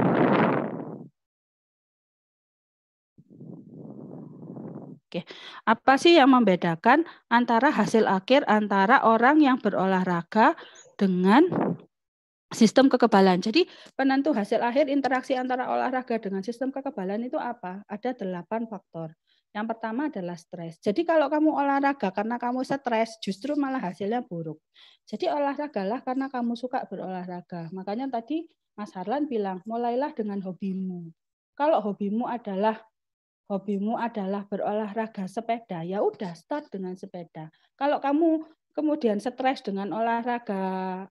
Oke. Apa sih yang membedakan antara hasil akhir antara orang yang berolahraga dengan sistem kekebalan. Jadi penentu hasil akhir interaksi antara olahraga dengan sistem kekebalan itu apa? Ada delapan faktor. Yang pertama adalah stres. Jadi kalau kamu olahraga karena kamu stres, justru malah hasilnya buruk. Jadi olahragalah karena kamu suka berolahraga. Makanya tadi Mas Harlan bilang, mulailah dengan hobimu. Kalau hobimu adalah hobimu adalah berolahraga sepeda, ya udah start dengan sepeda. Kalau kamu kemudian stres dengan olahraga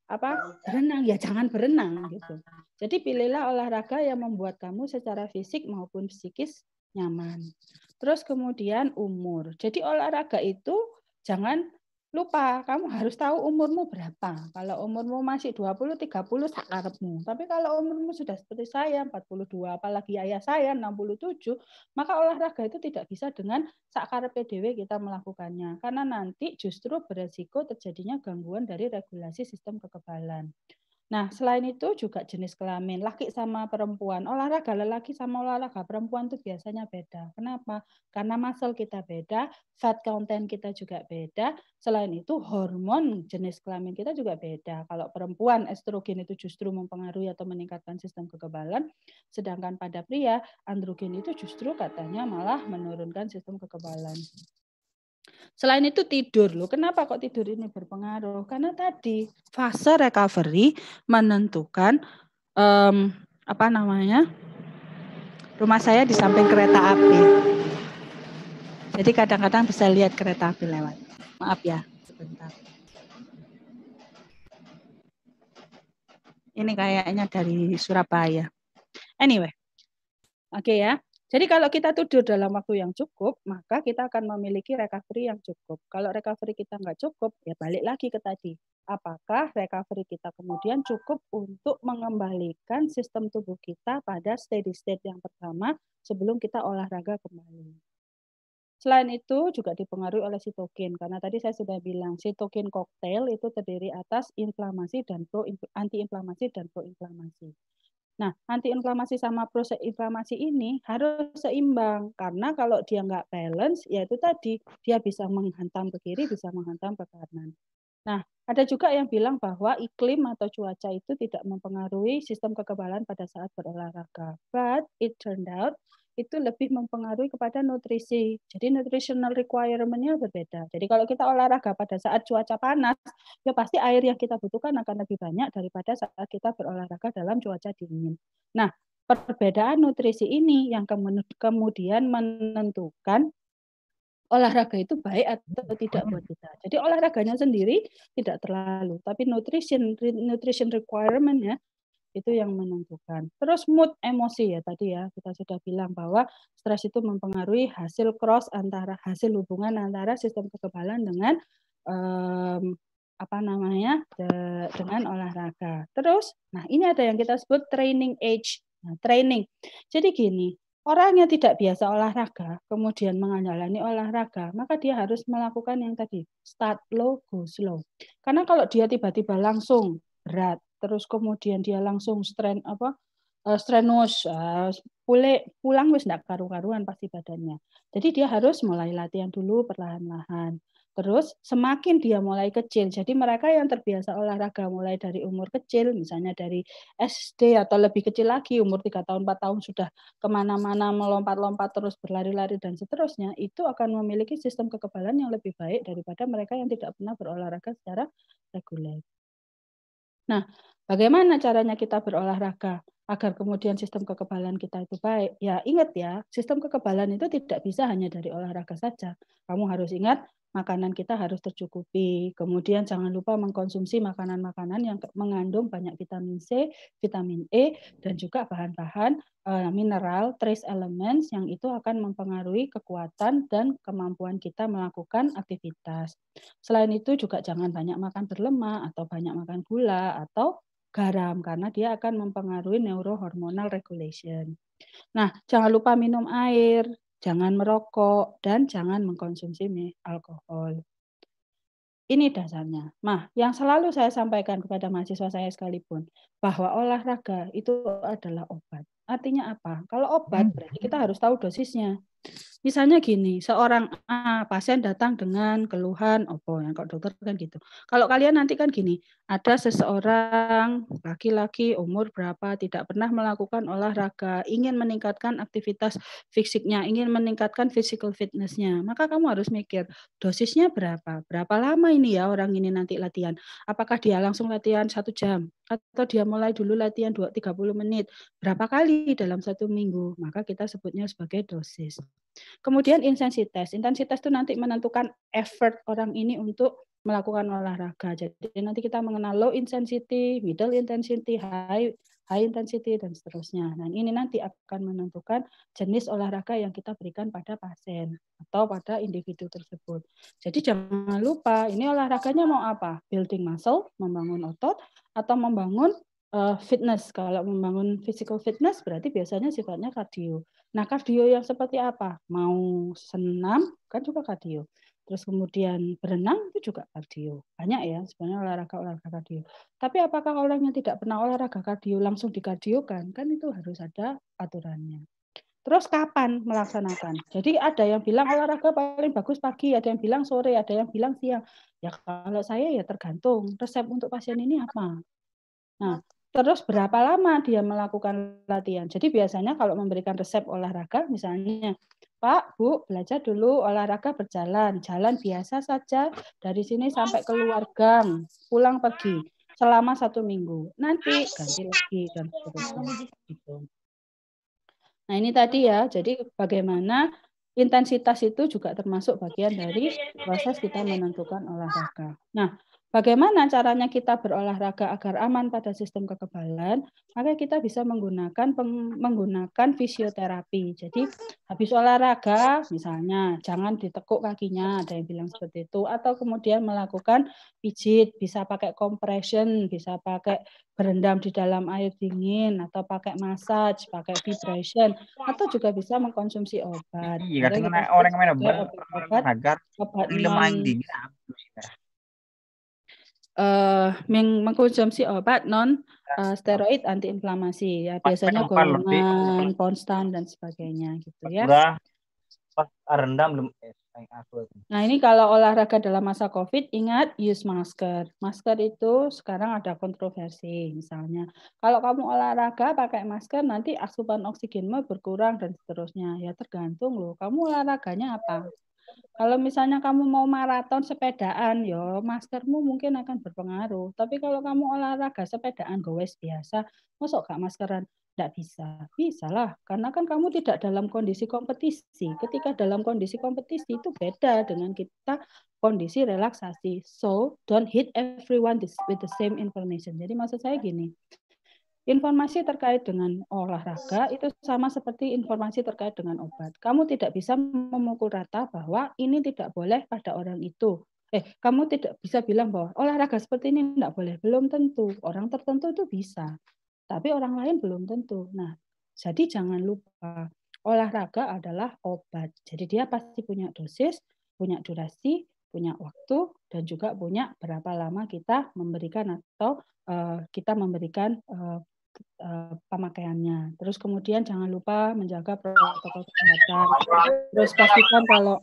apa berenang, ya jangan berenang gitu. Jadi pilihlah olahraga yang membuat kamu secara fisik maupun psikis nyaman. Terus kemudian umur. Jadi olahraga itu jangan lupa kamu harus tahu umurmu berapa kalau umurmu masih 20 30 sakarepmu tapi kalau umurmu sudah seperti saya 42 apalagi ayah saya 67 maka olahraga itu tidak bisa dengan sakarepe PDW kita melakukannya karena nanti justru beresiko terjadinya gangguan dari regulasi sistem kekebalan Nah, selain itu juga jenis kelamin, laki sama perempuan, olahraga lelaki sama olahraga perempuan itu biasanya beda. Kenapa? Karena muscle kita beda, fat content kita juga beda. Selain itu hormon jenis kelamin kita juga beda. Kalau perempuan estrogen itu justru mempengaruhi atau meningkatkan sistem kekebalan, sedangkan pada pria androgen itu justru katanya malah menurunkan sistem kekebalan. Selain itu tidur loh. Kenapa kok tidur ini berpengaruh? Karena tadi fase recovery menentukan um, apa namanya rumah saya di samping kereta api. Jadi kadang-kadang bisa lihat kereta api lewat. Maaf ya, sebentar. Ini kayaknya dari Surabaya. Anyway, oke okay ya. Jadi kalau kita tidur dalam waktu yang cukup, maka kita akan memiliki recovery yang cukup. Kalau recovery kita nggak cukup, ya balik lagi ke tadi. Apakah recovery kita kemudian cukup untuk mengembalikan sistem tubuh kita pada steady state yang pertama sebelum kita olahraga kembali. Selain itu juga dipengaruhi oleh sitokin karena tadi saya sudah bilang sitokin koktail itu terdiri atas inflamasi dan pro anti-inflamasi dan pro-inflamasi. Nah, antiinflamasi sama proses inflamasi ini harus seimbang karena kalau dia nggak balance, yaitu tadi dia bisa menghantam ke kiri, bisa menghantam ke kanan. Nah, ada juga yang bilang bahwa iklim atau cuaca itu tidak mempengaruhi sistem kekebalan pada saat berolahraga. But it turned out itu lebih mempengaruhi kepada nutrisi. Jadi nutritional requirement-nya berbeda. Jadi kalau kita olahraga pada saat cuaca panas, ya pasti air yang kita butuhkan akan lebih banyak daripada saat kita berolahraga dalam cuaca dingin. Nah, perbedaan nutrisi ini yang kemudian menentukan olahraga itu baik atau tidak buat kita. Jadi olahraganya sendiri tidak terlalu, tapi nutrition nutrition requirement-nya itu yang menentukan. Terus mood emosi ya tadi ya kita sudah bilang bahwa stres itu mempengaruhi hasil cross antara hasil hubungan antara sistem kekebalan dengan um, apa namanya de, dengan olahraga. Terus nah ini ada yang kita sebut training age. Nah, training. Jadi gini, orang yang tidak biasa olahraga kemudian mengandalkan olahraga, maka dia harus melakukan yang tadi, start low, go slow. Karena kalau dia tiba-tiba langsung berat terus kemudian dia langsung strain apa uh, strenuous eh, pulang wis ndak karu-karuan pasti badannya jadi dia harus mulai latihan dulu perlahan-lahan Terus semakin dia mulai kecil, jadi mereka yang terbiasa olahraga mulai dari umur kecil, misalnya dari SD atau lebih kecil lagi, umur 3 tahun, 4 tahun sudah kemana-mana melompat-lompat terus berlari-lari dan seterusnya, itu akan memiliki sistem kekebalan yang lebih baik daripada mereka yang tidak pernah berolahraga secara reguler. Nah, Bagaimana caranya kita berolahraga? agar kemudian sistem kekebalan kita itu baik. Ya ingat ya, sistem kekebalan itu tidak bisa hanya dari olahraga saja. Kamu harus ingat makanan kita harus tercukupi. Kemudian jangan lupa mengkonsumsi makanan-makanan yang mengandung banyak vitamin C, vitamin E, dan juga bahan-bahan eh, mineral, trace elements yang itu akan mempengaruhi kekuatan dan kemampuan kita melakukan aktivitas. Selain itu juga jangan banyak makan berlemak atau banyak makan gula atau garam karena dia akan mempengaruhi neurohormonal regulation. Nah, jangan lupa minum air, jangan merokok dan jangan mengkonsumsi alkohol. Ini dasarnya. Nah, yang selalu saya sampaikan kepada mahasiswa saya sekalipun bahwa olahraga itu adalah obat. Artinya apa? Kalau obat hmm. berarti kita harus tahu dosisnya. Misalnya gini, seorang A, pasien datang dengan keluhan opo, yang kalau dokter kan gitu. Kalau kalian nanti kan gini, ada seseorang laki-laki umur berapa tidak pernah melakukan olahraga, ingin meningkatkan aktivitas fisiknya, ingin meningkatkan physical fitnessnya, maka kamu harus mikir dosisnya berapa, berapa lama ini ya orang ini nanti latihan. Apakah dia langsung latihan satu jam, atau dia mulai dulu latihan 2-30 menit, berapa kali dalam satu minggu, maka kita sebutnya sebagai dosis. Kemudian intensitas. Intensitas itu nanti menentukan effort orang ini untuk melakukan olahraga. Jadi nanti kita mengenal low intensity, middle intensity, high high intensity dan seterusnya. Nah ini nanti akan menentukan jenis olahraga yang kita berikan pada pasien atau pada individu tersebut. Jadi jangan lupa ini olahraganya mau apa? Building muscle, membangun otot atau membangun uh, fitness. Kalau membangun physical fitness berarti biasanya sifatnya kardio. Nah, kardio yang seperti apa? Mau senam kan juga kardio. Terus kemudian berenang itu juga kardio. Banyak ya sebenarnya olahraga-olahraga kardio. Tapi apakah orang yang tidak pernah olahraga kardio langsung dikardiokan? Kan itu harus ada aturannya. Terus kapan melaksanakan? Jadi ada yang bilang olahraga paling bagus pagi, ada yang bilang sore, ada yang bilang siang. Ya kalau saya ya tergantung resep untuk pasien ini apa. Nah, Terus berapa lama dia melakukan latihan? Jadi biasanya kalau memberikan resep olahraga misalnya, Pak, Bu, belajar dulu olahraga berjalan, jalan biasa saja dari sini sampai keluar gang, pulang pergi selama satu minggu. Nanti ganti lagi dan seterusnya. Gitu. Nah ini tadi ya, jadi bagaimana intensitas itu juga termasuk bagian dari proses kita menentukan olahraga. Nah, Bagaimana caranya kita berolahraga agar aman pada sistem kekebalan? Maka kita bisa menggunakan menggunakan fisioterapi. Jadi habis olahraga misalnya jangan ditekuk kakinya, ada yang bilang seperti itu atau kemudian melakukan pijit, bisa pakai compression, bisa pakai berendam di dalam air dingin atau pakai massage, pakai vibration atau juga bisa mengkonsumsi obat. Iya, karena orang yang obat, obat, obat, obat, obat, obat, obat, obat, obat, obat, Eh, mengkonsumsi obat non uh, steroid antiinflamasi ya biasanya golongan konstan dan sebagainya gitu ya. rendam eh, Nah ini kalau olahraga dalam masa COVID ingat use masker. Masker itu sekarang ada kontroversi misalnya. Kalau kamu olahraga pakai masker nanti asupan oksigenmu berkurang dan seterusnya ya tergantung loh. Kamu olahraganya apa? Kalau misalnya kamu mau maraton sepedaan, yo maskermu mungkin akan berpengaruh. Tapi kalau kamu olahraga sepedaan gowes biasa, masuk gak maskeran? Tidak bisa. Bisa lah, karena kan kamu tidak dalam kondisi kompetisi. Ketika dalam kondisi kompetisi itu beda dengan kita kondisi relaksasi. So, don't hit everyone with the same information. Jadi maksud saya gini, Informasi terkait dengan olahraga itu sama seperti informasi terkait dengan obat. Kamu tidak bisa memukul rata bahwa ini tidak boleh pada orang itu. Eh, kamu tidak bisa bilang bahwa olahraga seperti ini tidak boleh. Belum tentu. Orang tertentu itu bisa, tapi orang lain belum tentu. Nah, jadi jangan lupa olahraga adalah obat. Jadi dia pasti punya dosis, punya durasi, punya waktu, dan juga punya berapa lama kita memberikan atau eh, kita memberikan eh, Eh, pemakaiannya. Terus kemudian jangan lupa menjaga protokol kesehatan. Terus pastikan kalau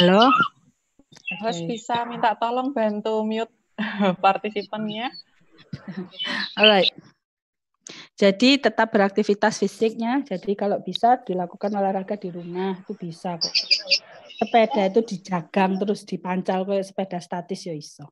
Halo. Okay. bisa minta tolong bantu mute partisipannya. Alright. Jadi tetap beraktivitas fisiknya. Jadi kalau bisa dilakukan olahraga di rumah itu bisa kok sepeda itu dijagang terus dipancal kayak sepeda statis ya iso.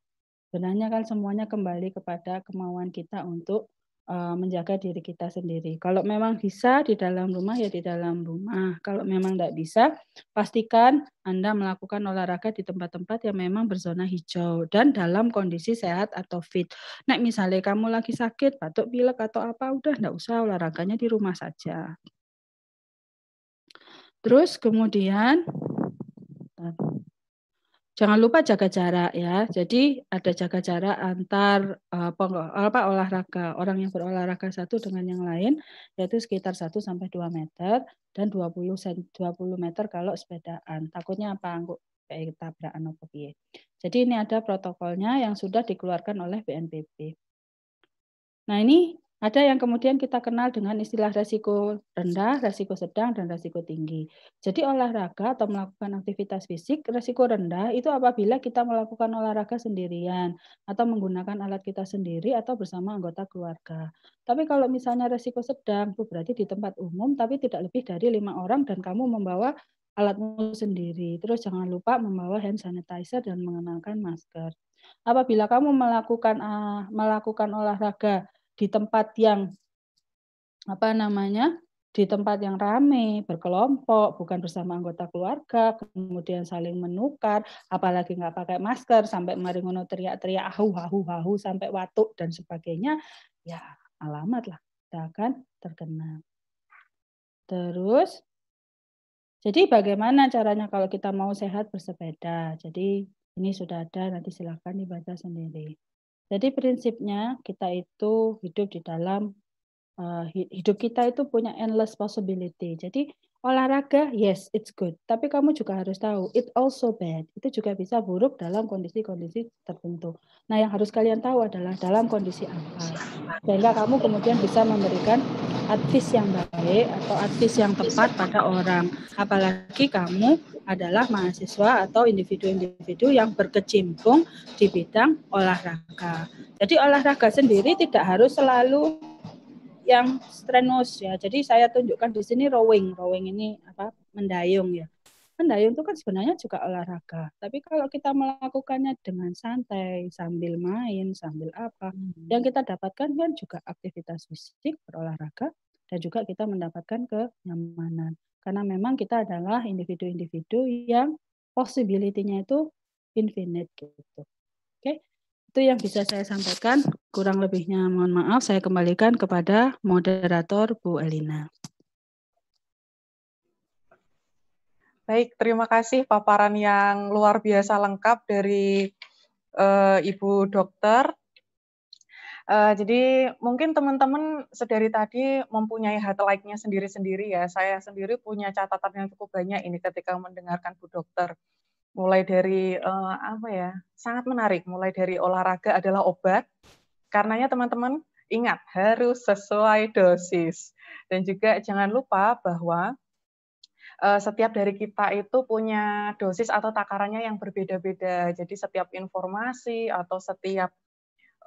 Sebenarnya kan semuanya kembali kepada kemauan kita untuk uh, menjaga diri kita sendiri. Kalau memang bisa di dalam rumah ya di dalam rumah. Kalau memang tidak bisa, pastikan Anda melakukan olahraga di tempat-tempat yang memang berzona hijau dan dalam kondisi sehat atau fit. Nek nah, misalnya kamu lagi sakit, batuk pilek atau apa, udah tidak usah olahraganya di rumah saja. Terus kemudian kesehatan. Jangan lupa jaga jarak ya. Jadi ada jaga jarak antar eh, apa olahraga orang yang berolahraga satu dengan yang lain yaitu sekitar 1 sampai 2 meter dan 20 20 meter kalau sepedaan. Takutnya apa? kayak tabrakan apa piye. Jadi ini ada protokolnya yang sudah dikeluarkan oleh BNPB. Nah, ini ada yang kemudian kita kenal dengan istilah resiko rendah, resiko sedang, dan resiko tinggi. Jadi olahraga atau melakukan aktivitas fisik, resiko rendah itu apabila kita melakukan olahraga sendirian atau menggunakan alat kita sendiri atau bersama anggota keluarga. Tapi kalau misalnya resiko sedang, itu berarti di tempat umum tapi tidak lebih dari lima orang dan kamu membawa alatmu sendiri. Terus jangan lupa membawa hand sanitizer dan mengenalkan masker. Apabila kamu melakukan ah, melakukan olahraga di tempat yang apa namanya di tempat yang ramai, berkelompok, bukan bersama anggota keluarga, kemudian saling menukar, apalagi nggak pakai masker, sampai maringono teriak-teriak, ahu, ahu, ahu, sampai watuk, dan sebagainya, ya alamat lah, kita akan terkena. Terus, jadi bagaimana caranya kalau kita mau sehat bersepeda? Jadi ini sudah ada, nanti silahkan dibaca sendiri. Jadi prinsipnya kita itu hidup di dalam uh, hidup kita itu punya endless possibility. Jadi olahraga yes it's good tapi kamu juga harus tahu it also bad itu juga bisa buruk dalam kondisi-kondisi tertentu nah yang harus kalian tahu adalah dalam kondisi apa sehingga kamu kemudian bisa memberikan advice yang baik atau advice yang tepat pada orang apalagi kamu adalah mahasiswa atau individu-individu yang berkecimpung di bidang olahraga jadi olahraga sendiri tidak harus selalu yang strenuous ya. Jadi saya tunjukkan di sini rowing. Rowing ini apa? mendayung ya. Mendayung itu kan sebenarnya juga olahraga. Tapi kalau kita melakukannya dengan santai, sambil main, sambil apa, hmm. yang kita dapatkan kan juga aktivitas fisik, berolahraga, dan juga kita mendapatkan kenyamanan. Karena memang kita adalah individu-individu yang possibility-nya itu infinite gitu. Oke. Okay? itu yang bisa saya sampaikan. Kurang lebihnya mohon maaf, saya kembalikan kepada moderator Bu Elina. Baik, terima kasih paparan yang luar biasa lengkap dari uh, Ibu Dokter. Uh, jadi mungkin teman-teman sedari tadi mempunyai like nya sendiri-sendiri ya. Saya sendiri punya catatan yang cukup banyak ini ketika mendengarkan Bu Dokter mulai dari uh, apa ya sangat menarik mulai dari olahraga adalah obat karenanya teman-teman ingat harus sesuai dosis dan juga jangan lupa bahwa uh, setiap dari kita itu punya dosis atau takarannya yang berbeda-beda jadi setiap informasi atau setiap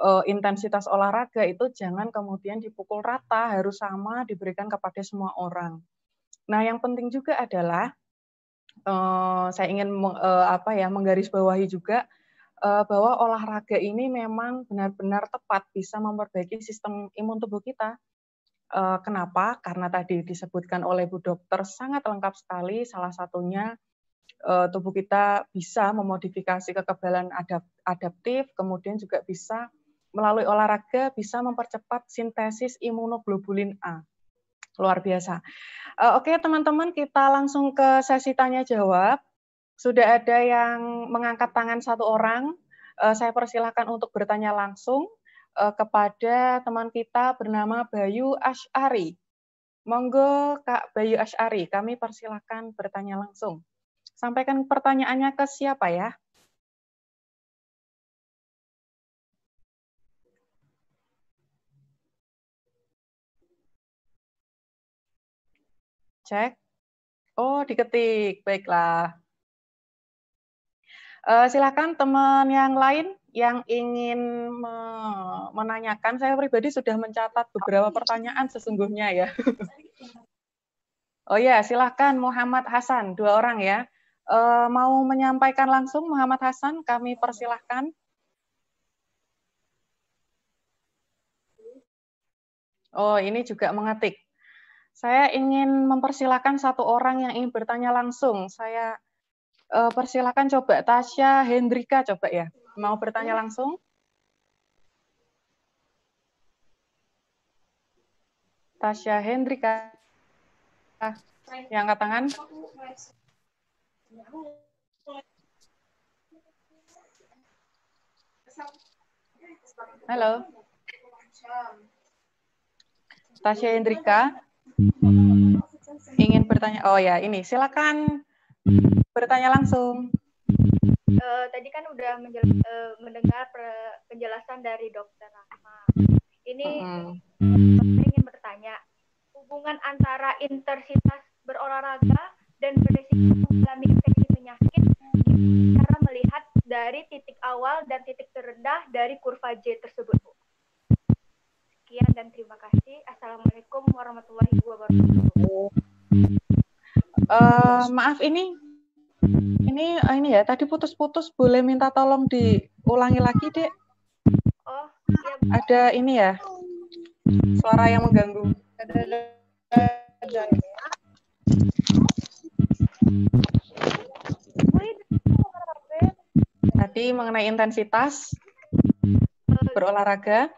uh, intensitas olahraga itu jangan kemudian dipukul rata harus sama diberikan kepada semua orang nah yang penting juga adalah Eh, saya ingin eh, apa ya menggarisbawahi juga eh, bahwa olahraga ini memang benar-benar tepat bisa memperbaiki sistem imun tubuh kita. kenapa? Karena tadi disebutkan oleh Bu Dokter sangat lengkap sekali. Salah satunya tubuh kita bisa memodifikasi kekebalan adaptif, kemudian juga bisa melalui olahraga bisa mempercepat sintesis imunoglobulin A luar biasa. Uh, Oke okay, teman-teman kita langsung ke sesi tanya jawab. Sudah ada yang mengangkat tangan satu orang. Uh, saya persilahkan untuk bertanya langsung uh, kepada teman kita bernama Bayu Ashari. Monggo Kak Bayu Ashari, kami persilahkan bertanya langsung. Sampaikan pertanyaannya ke siapa ya? cek. Oh, diketik. Baiklah. Uh, silakan teman yang lain yang ingin me menanyakan. Saya pribadi sudah mencatat beberapa pertanyaan sesungguhnya ya. oh ya, silakan Muhammad Hasan, dua orang ya. Uh, mau menyampaikan langsung Muhammad Hasan, kami persilahkan. Oh, ini juga mengetik. Saya ingin mempersilahkan satu orang yang ingin bertanya langsung. Saya uh, eh, persilakan coba Tasya Hendrika coba ya. Mau bertanya langsung? Tasya Hendrika. Yang angkat tangan. Halo. Tasya Hendrika. Mm-hmm. Ingin bertanya, oh ya ini silakan mm-hmm. bertanya langsung. Uh, tadi kan udah uh, mendengar penjelasan dari dokter Rahma. Ini uh -huh. ingin bertanya, hubungan antara intensitas berolahraga dan berisiko mengalami infeksi penyakit cara melihat dari titik awal dan titik terendah dari kurva J tersebut, Bu? Sekian dan terima kasih. Assalamualaikum warahmatullahi wabarakatuh. Uh, maaf ini ini eh, ini ya tadi putus-putus boleh minta tolong diulangi lagi dek oh iya. ada ini ya suara yang mengganggu tadi mengenai intensitas berolahraga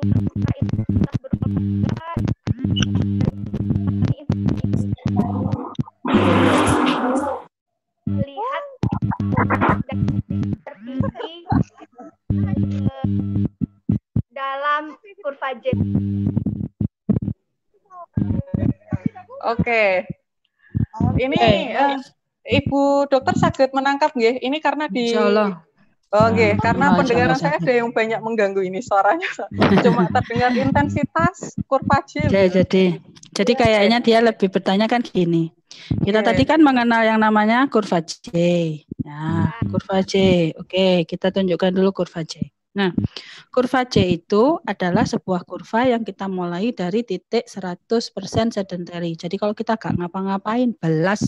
dalam kurva Oke. Okay. Ini uh, Ibu dokter sakit menangkap ya. Ini karena di Oke, okay, hmm. nah, karena pendengaran saya ada yang banyak mengganggu ini suaranya. Cuma terdengar intensitas kurva C. jadi jadi kayaknya dia lebih bertanya kan gini. Kita okay. tadi kan mengenal yang namanya kurva C. Ya, nah, hmm. kurva C. Oke, okay, kita tunjukkan dulu kurva C. Nah, kurva C itu adalah sebuah kurva yang kita mulai dari titik 100% sedentary. Jadi kalau kita nggak ngapa-ngapain, belas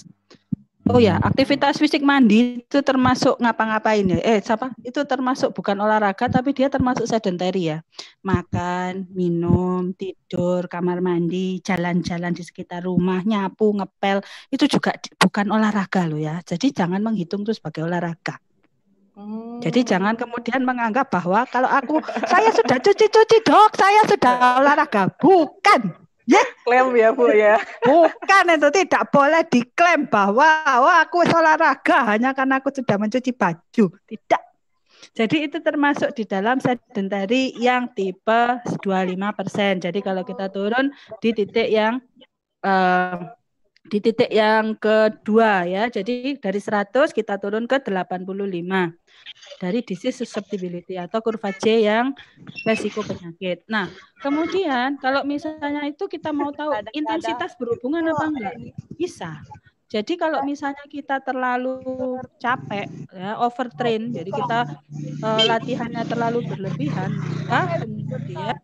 Oh ya, aktivitas fisik mandi itu termasuk ngapa-ngapain ya? Eh, siapa? Itu termasuk bukan olahraga tapi dia termasuk sedentary ya. Makan, minum, tidur, kamar mandi, jalan-jalan di sekitar rumah, nyapu, ngepel, itu juga bukan olahraga loh ya. Jadi jangan menghitung itu sebagai olahraga. Hmm. Jadi jangan kemudian menganggap bahwa kalau aku saya sudah cuci-cuci dok, saya sudah olahraga, bukan. Ya, klaim ya Bu ya. Bukan itu tidak boleh diklaim bahwa wah oh, aku olahraga hanya karena aku sudah mencuci baju. Tidak. Jadi itu termasuk di dalam sedentary yang tipe 25%. persen. Jadi kalau kita turun di titik yang uh, di titik yang kedua ya. Jadi dari 100 kita turun ke 85 dari disease susceptibility atau kurva C yang resiko penyakit. Nah, kemudian kalau misalnya itu kita mau tahu intensitas berhubungan apa oh, enggak? Iya. Bisa. Jadi kalau misalnya kita terlalu capek, ya, overtrain, jadi kita uh, latihannya terlalu berlebihan, maka kemudian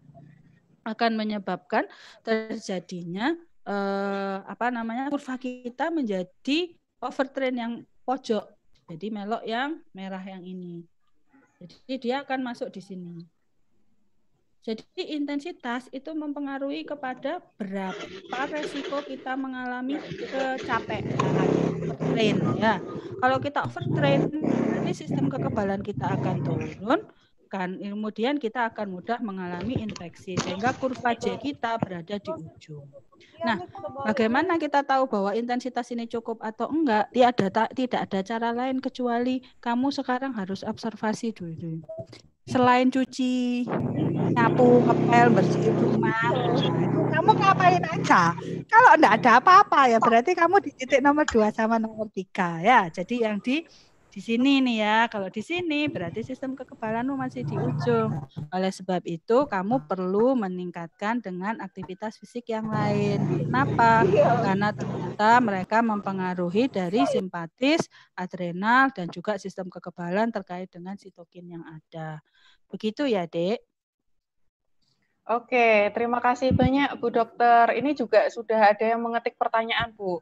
akan menyebabkan terjadinya eh, apa namanya kurva kita menjadi overtrain yang pojok. Jadi melok yang merah yang ini. Jadi dia akan masuk di sini. Jadi intensitas itu mempengaruhi kepada berapa resiko kita mengalami kecapekan overtrain ya. Kalau kita overtrain, nanti sistem kekebalan kita akan turun, dihidupkan, kemudian kita akan mudah mengalami infeksi sehingga kurva J kita berada di ujung. Nah, bagaimana kita tahu bahwa intensitas ini cukup atau enggak? Tidak ada tak tidak ada cara lain kecuali kamu sekarang harus observasi dulu. Selain cuci, nyapu, ngepel, bersihin rumah, kamu ngapain aja? Kalau enggak ada apa-apa ya berarti kamu di titik nomor dua sama nomor tiga ya. Jadi yang di di sini nih ya. Kalau di sini berarti sistem kekebalanmu masih di ujung. Oleh sebab itu kamu perlu meningkatkan dengan aktivitas fisik yang lain. Kenapa? Karena ternyata mereka mempengaruhi dari simpatis, adrenal dan juga sistem kekebalan terkait dengan sitokin yang ada. Begitu ya, Dek. Oke, terima kasih banyak Bu Dokter. Ini juga sudah ada yang mengetik pertanyaan, Bu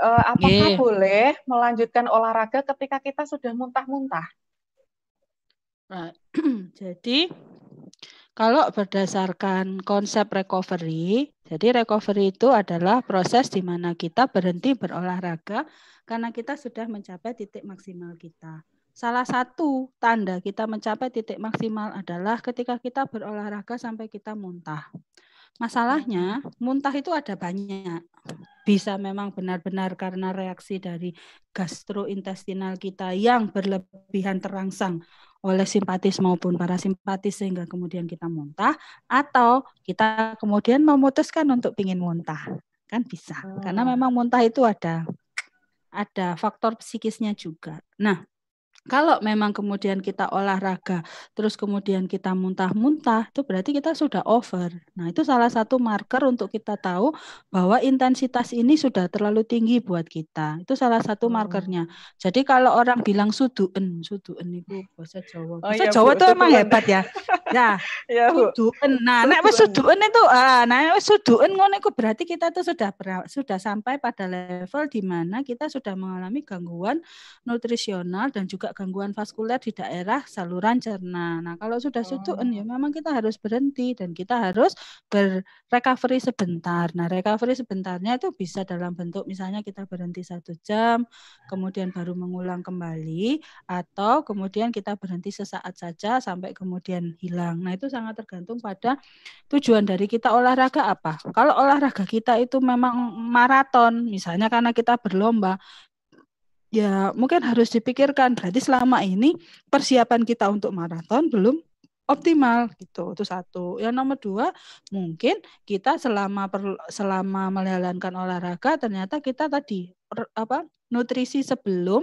uh, apakah boleh melanjutkan olahraga ketika kita sudah muntah-muntah? Nah, jadi kalau berdasarkan konsep recovery, jadi recovery itu adalah proses di mana kita berhenti berolahraga karena kita sudah mencapai titik maksimal kita. Salah satu tanda kita mencapai titik maksimal adalah ketika kita berolahraga sampai kita muntah. Masalahnya, muntah itu ada banyak. Bisa memang benar-benar karena reaksi dari gastrointestinal kita yang berlebihan terangsang oleh simpatis maupun parasimpatis sehingga kemudian kita muntah atau kita kemudian memutuskan untuk ingin muntah kan bisa karena oh. memang muntah itu ada ada faktor psikisnya juga. Nah, kalau memang kemudian kita olahraga, terus kemudian kita muntah-muntah, itu berarti kita sudah over. Nah, itu salah satu marker untuk kita tahu bahwa intensitas ini sudah terlalu tinggi buat kita. Itu salah satu oh. markernya. Jadi kalau orang bilang suduen, suduen itu hmm. bahasa Jawa. Oh bahasa oh, iya, Jawa itu emang hebat ya. Nah, ya, Suduen. Nah, nek wis suduen itu ah, nek nah, wis suduen ngono itu berarti kita tuh sudah sudah sampai pada level di mana kita sudah mengalami gangguan nutrisional dan juga gangguan vaskuler di daerah saluran cerna. Nah, kalau sudah suduen ya oh. ya memang kita harus berhenti dan kita harus berrecovery sebentar. Nah, recovery sebentarnya itu bisa dalam bentuk misalnya kita berhenti satu jam, kemudian baru mengulang kembali atau kemudian kita berhenti sesaat saja sampai kemudian hilang hilang. Nah, itu sangat tergantung pada tujuan dari kita olahraga apa. Kalau olahraga kita itu memang maraton, misalnya karena kita berlomba, ya mungkin harus dipikirkan. Berarti selama ini persiapan kita untuk maraton belum optimal gitu itu satu yang nomor dua mungkin kita selama per, selama menjalankan olahraga ternyata kita tadi per, apa nutrisi sebelum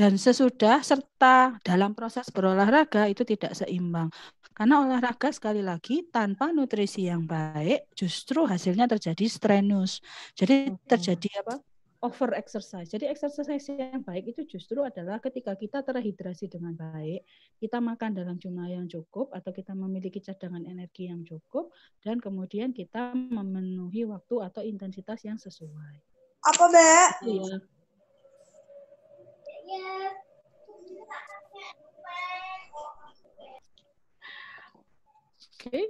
dan sesudah serta dalam proses berolahraga itu tidak seimbang. Karena olahraga sekali lagi tanpa nutrisi yang baik justru hasilnya terjadi strenus Jadi terjadi apa? over exercise. Jadi exercise yang baik itu justru adalah ketika kita terhidrasi dengan baik, kita makan dalam jumlah yang cukup atau kita memiliki cadangan energi yang cukup dan kemudian kita memenuhi waktu atau intensitas yang sesuai. Apa, Mbak? Iya. Oke. Okay.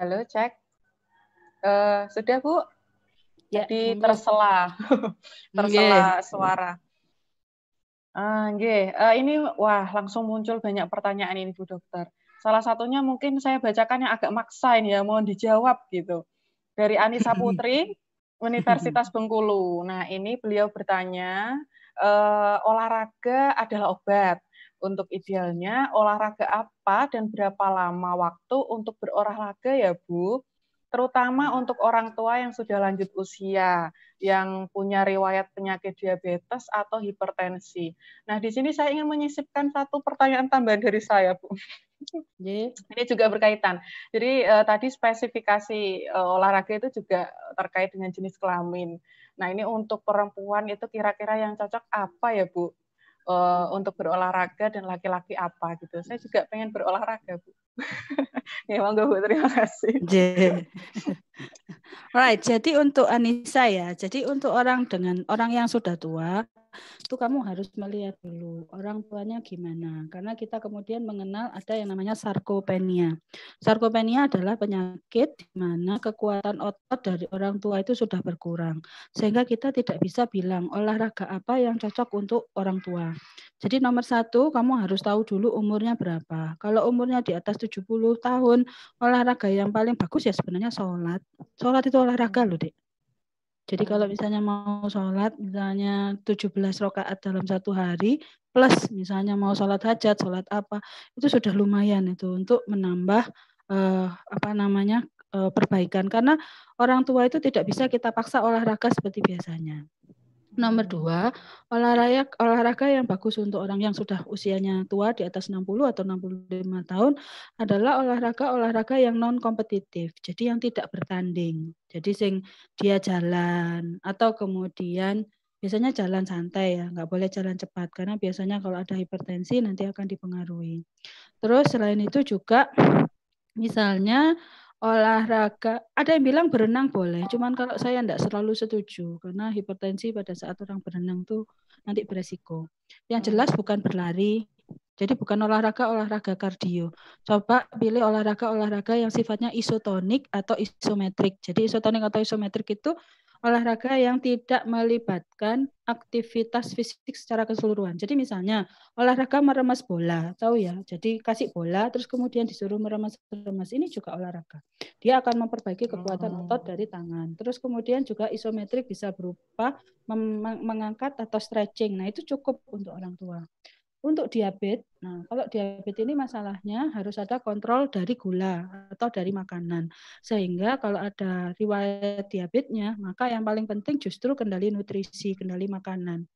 Halo, cek. Uh, sudah, Bu? Ya, Di tersela. tersela suara. Uh, yeah. uh, ini wah langsung muncul banyak pertanyaan ini Bu Dokter. Salah satunya mungkin saya bacakan yang agak maksa ini ya, mohon dijawab gitu. Dari Anissa Putri, Universitas Bengkulu. Nah, ini beliau bertanya, uh, olahraga adalah obat. Untuk idealnya, olahraga apa dan berapa lama waktu untuk berolahraga ya, Bu? terutama hmm. untuk orang tua yang sudah lanjut usia, yang punya riwayat penyakit diabetes atau hipertensi. Nah, di sini saya ingin menyisipkan satu pertanyaan tambahan dari saya, Bu. Yeah. Ini juga berkaitan. Jadi eh, tadi spesifikasi eh, olahraga itu juga terkait dengan jenis kelamin. Nah, ini untuk perempuan itu kira-kira yang cocok apa ya, Bu? Uh, untuk berolahraga dan laki-laki apa gitu. Saya juga pengen berolahraga, Bu. ya monggo Bu, terima kasih. Yeah. right, jadi untuk Anissa ya. Jadi untuk orang dengan orang yang sudah tua, itu kamu harus melihat dulu orang tuanya gimana. Karena kita kemudian mengenal ada yang namanya sarkopenia. Sarkopenia adalah penyakit di mana kekuatan otot dari orang tua itu sudah berkurang. Sehingga kita tidak bisa bilang olahraga apa yang cocok untuk orang tua. Jadi nomor satu, kamu harus tahu dulu umurnya berapa. Kalau umurnya di atas 70 tahun, olahraga yang paling bagus ya sebenarnya sholat. Sholat itu olahraga loh, Dek. Jadi kalau misalnya mau sholat, misalnya 17 rakaat dalam satu hari, plus misalnya mau sholat hajat, sholat apa, itu sudah lumayan itu untuk menambah eh, apa namanya eh, perbaikan. Karena orang tua itu tidak bisa kita paksa olahraga seperti biasanya. Nomor dua, olahraga olahraga yang bagus untuk orang yang sudah usianya tua di atas 60 atau 65 tahun adalah olahraga olahraga yang non kompetitif. Jadi yang tidak bertanding. Jadi sing dia jalan atau kemudian biasanya jalan santai ya, nggak boleh jalan cepat karena biasanya kalau ada hipertensi nanti akan dipengaruhi. Terus selain itu juga misalnya olahraga ada yang bilang berenang boleh cuman kalau saya tidak selalu setuju karena hipertensi pada saat orang berenang tuh nanti beresiko yang jelas bukan berlari jadi bukan olahraga olahraga kardio coba pilih olahraga olahraga yang sifatnya isotonik atau isometrik jadi isotonik atau isometrik itu olahraga yang tidak melibatkan aktivitas fisik secara keseluruhan. Jadi misalnya olahraga meremas bola, tahu ya. Jadi kasih bola terus kemudian disuruh meremas meremas ini juga olahraga. Dia akan memperbaiki kekuatan oh. otot dari tangan. Terus kemudian juga isometrik bisa berupa mengangkat atau stretching. Nah, itu cukup untuk orang tua. Untuk diabetes, nah kalau diabetes ini masalahnya harus ada kontrol dari gula atau dari makanan. Sehingga kalau ada riwayat diabetesnya, maka yang paling penting justru kendali nutrisi, kendali makanan.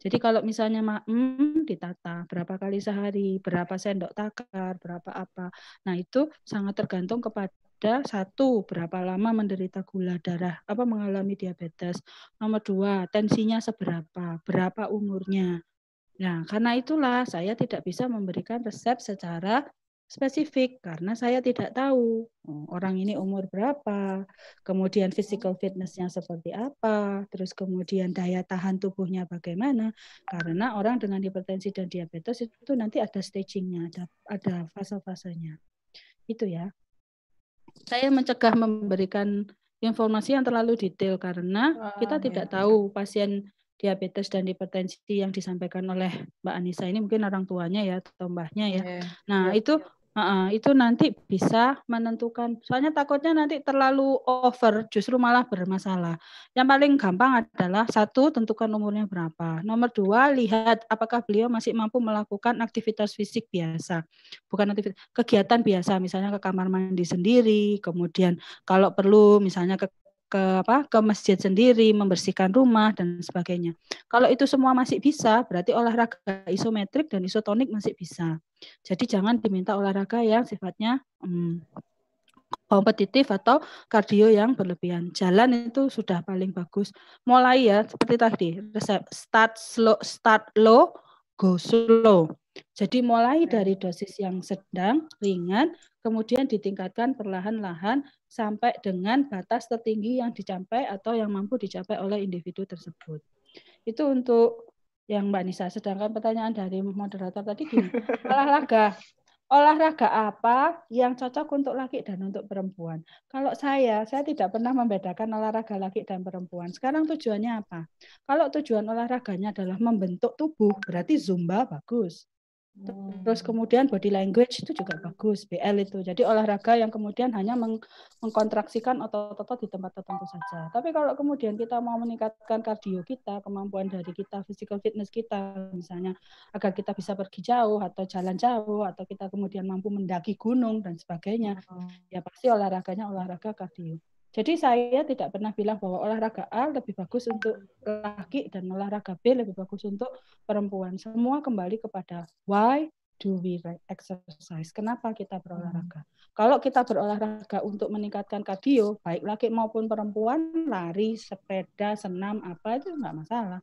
Jadi kalau misalnya maem ditata berapa kali sehari, berapa sendok takar, berapa apa. Nah, itu sangat tergantung kepada satu berapa lama menderita gula darah apa mengalami diabetes. Nomor dua, tensinya seberapa, berapa umurnya. Nah, karena itulah saya tidak bisa memberikan resep secara spesifik karena saya tidak tahu oh, orang ini umur berapa, kemudian physical fitnessnya seperti apa, terus kemudian daya tahan tubuhnya bagaimana. Karena orang dengan hipertensi dan diabetes itu nanti ada stagingnya, ada ada fase-fasenya. Itu ya. Saya mencegah memberikan informasi yang terlalu detail karena kita tidak ya. tahu pasien diabetes dan hipertensi yang disampaikan oleh Mbak Anissa ini mungkin orang tuanya ya atau mbahnya ya. Yeah. Nah, yeah. itu Uh, itu nanti bisa menentukan. Soalnya takutnya nanti terlalu over, justru malah bermasalah. Yang paling gampang adalah satu tentukan umurnya berapa. Nomor dua lihat apakah beliau masih mampu melakukan aktivitas fisik biasa, bukan aktivitas kegiatan biasa, misalnya ke kamar mandi sendiri. Kemudian kalau perlu misalnya ke ke apa ke masjid sendiri, membersihkan rumah dan sebagainya. Kalau itu semua masih bisa, berarti olahraga isometrik dan isotonik masih bisa. Jadi jangan diminta olahraga yang sifatnya hmm, kompetitif atau kardio yang berlebihan. Jalan itu sudah paling bagus. Mulai ya seperti tadi, resep start slow, start low, go slow. Jadi mulai dari dosis yang sedang, ringan, kemudian ditingkatkan perlahan-lahan sampai dengan batas tertinggi yang dicapai atau yang mampu dicapai oleh individu tersebut. Itu untuk yang Mbak Nisa. Sedangkan pertanyaan dari moderator tadi gini, olahraga olahraga apa yang cocok untuk laki dan untuk perempuan. Kalau saya, saya tidak pernah membedakan olahraga laki dan perempuan. Sekarang tujuannya apa? Kalau tujuan olahraganya adalah membentuk tubuh, berarti zumba bagus. Terus hmm. kemudian body language itu juga bagus, BL itu. Jadi olahraga yang kemudian hanya meng mengkontraksikan otot-otot di tempat tertentu saja. Tapi kalau kemudian kita mau meningkatkan kardio kita, kemampuan dari kita, physical fitness kita misalnya, agar kita bisa pergi jauh atau jalan jauh, atau kita kemudian mampu mendaki gunung dan sebagainya, hmm. ya pasti olahraganya olahraga kardio. Jadi saya tidak pernah bilang bahwa olahraga A lebih bagus untuk laki dan olahraga B lebih bagus untuk perempuan. Semua kembali kepada why do we exercise? Kenapa kita berolahraga? Hmm. Kalau kita berolahraga untuk meningkatkan kardio, baik laki maupun perempuan, lari, sepeda, senam, apa itu nggak masalah.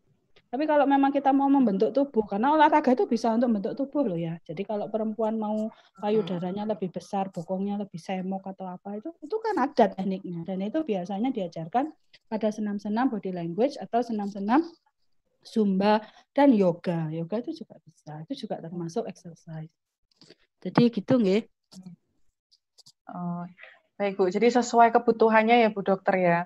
Tapi kalau memang kita mau membentuk tubuh, karena olahraga itu bisa untuk membentuk tubuh loh ya. Jadi kalau perempuan mau payudaranya lebih besar, bokongnya lebih semok atau apa itu, itu kan ada tekniknya. Dan itu biasanya diajarkan pada senam-senam body language atau senam-senam zumba dan yoga. Yoga itu juga bisa, itu juga termasuk exercise. Jadi gitu nggih. Oh, baik Bu. Jadi sesuai kebutuhannya ya Bu dokter ya.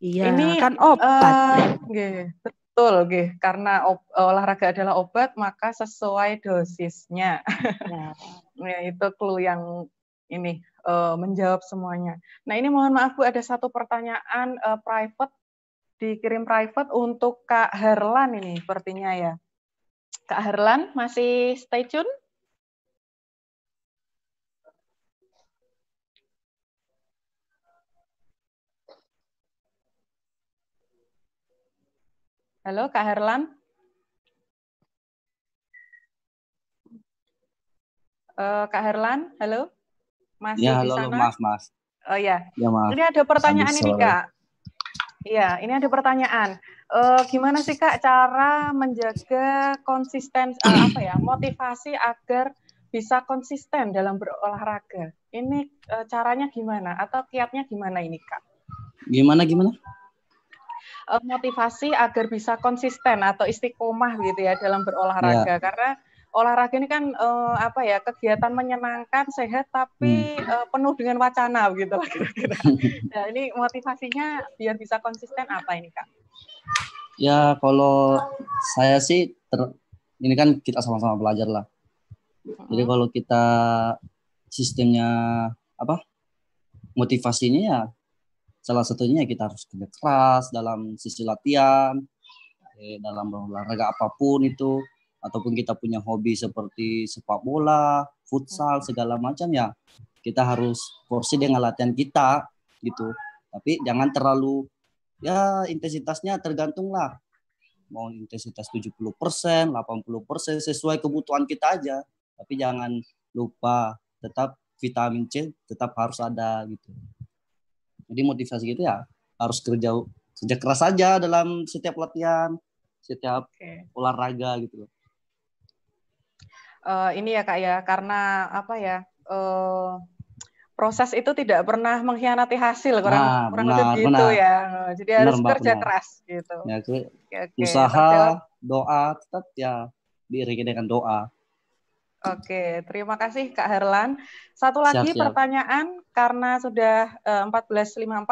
Iya, ini kan obat. Uh, eh, okay. Betul, Gih. karena olahraga adalah obat, maka sesuai dosisnya. Nah. ya, itu clue yang ini eh, menjawab semuanya. Nah ini mohon maaf Bu, ada satu pertanyaan eh, private, dikirim private untuk Kak Herlan ini sepertinya ya. Kak Herlan masih stay tune? Halo, Kak Herlan, Uh, eh, Kak Herlan, halo. Masih ya, halo, di sana? maaf, mas. Oh iya. ya. ya mas. Ini ada pertanyaan ini, Kak. Iya, ini ada pertanyaan. Uh, gimana sih Kak cara menjaga konsisten uh, apa ya, motivasi agar bisa konsisten dalam berolahraga? Ini uh, caranya gimana atau kiatnya gimana ini, Kak? Gimana gimana? uh, motivasi agar bisa konsisten atau istiqomah gitu ya dalam berolahraga ya. karena olahraga ini kan uh, apa ya kegiatan menyenangkan sehat tapi hmm. uh, penuh dengan wacana gitu lah kira-kira. nah ini motivasinya biar bisa konsisten apa ini kak? Ya kalau saya sih ter, ini kan kita sama-sama belajar lah. Jadi hmm. kalau kita sistemnya apa motivasinya ya Salah satunya kita harus kerja keras dalam sisi latihan, eh, dalam olahraga apapun itu, ataupun kita punya hobi seperti sepak bola, futsal segala macam ya kita harus porsi dengan latihan kita gitu. Tapi jangan terlalu ya intensitasnya tergantung lah mau intensitas 70%, 80% sesuai kebutuhan kita aja. Tapi jangan lupa tetap vitamin C tetap harus ada gitu. Jadi motivasi gitu ya harus kerja kerja keras saja dalam setiap latihan, setiap okay. olahraga gitu Uh, ini ya kak ya karena apa ya uh, proses itu tidak pernah mengkhianati hasil kurang nah, kurang benar, lebih gitu benar. ya jadi benar, harus kerja benar. keras gitu ya, ke, okay, usaha tetap, doa tetap ya diiringi dengan doa Oke, terima kasih Kak Herlan. Satu lagi siap, siap. pertanyaan karena sudah 14.54 eh,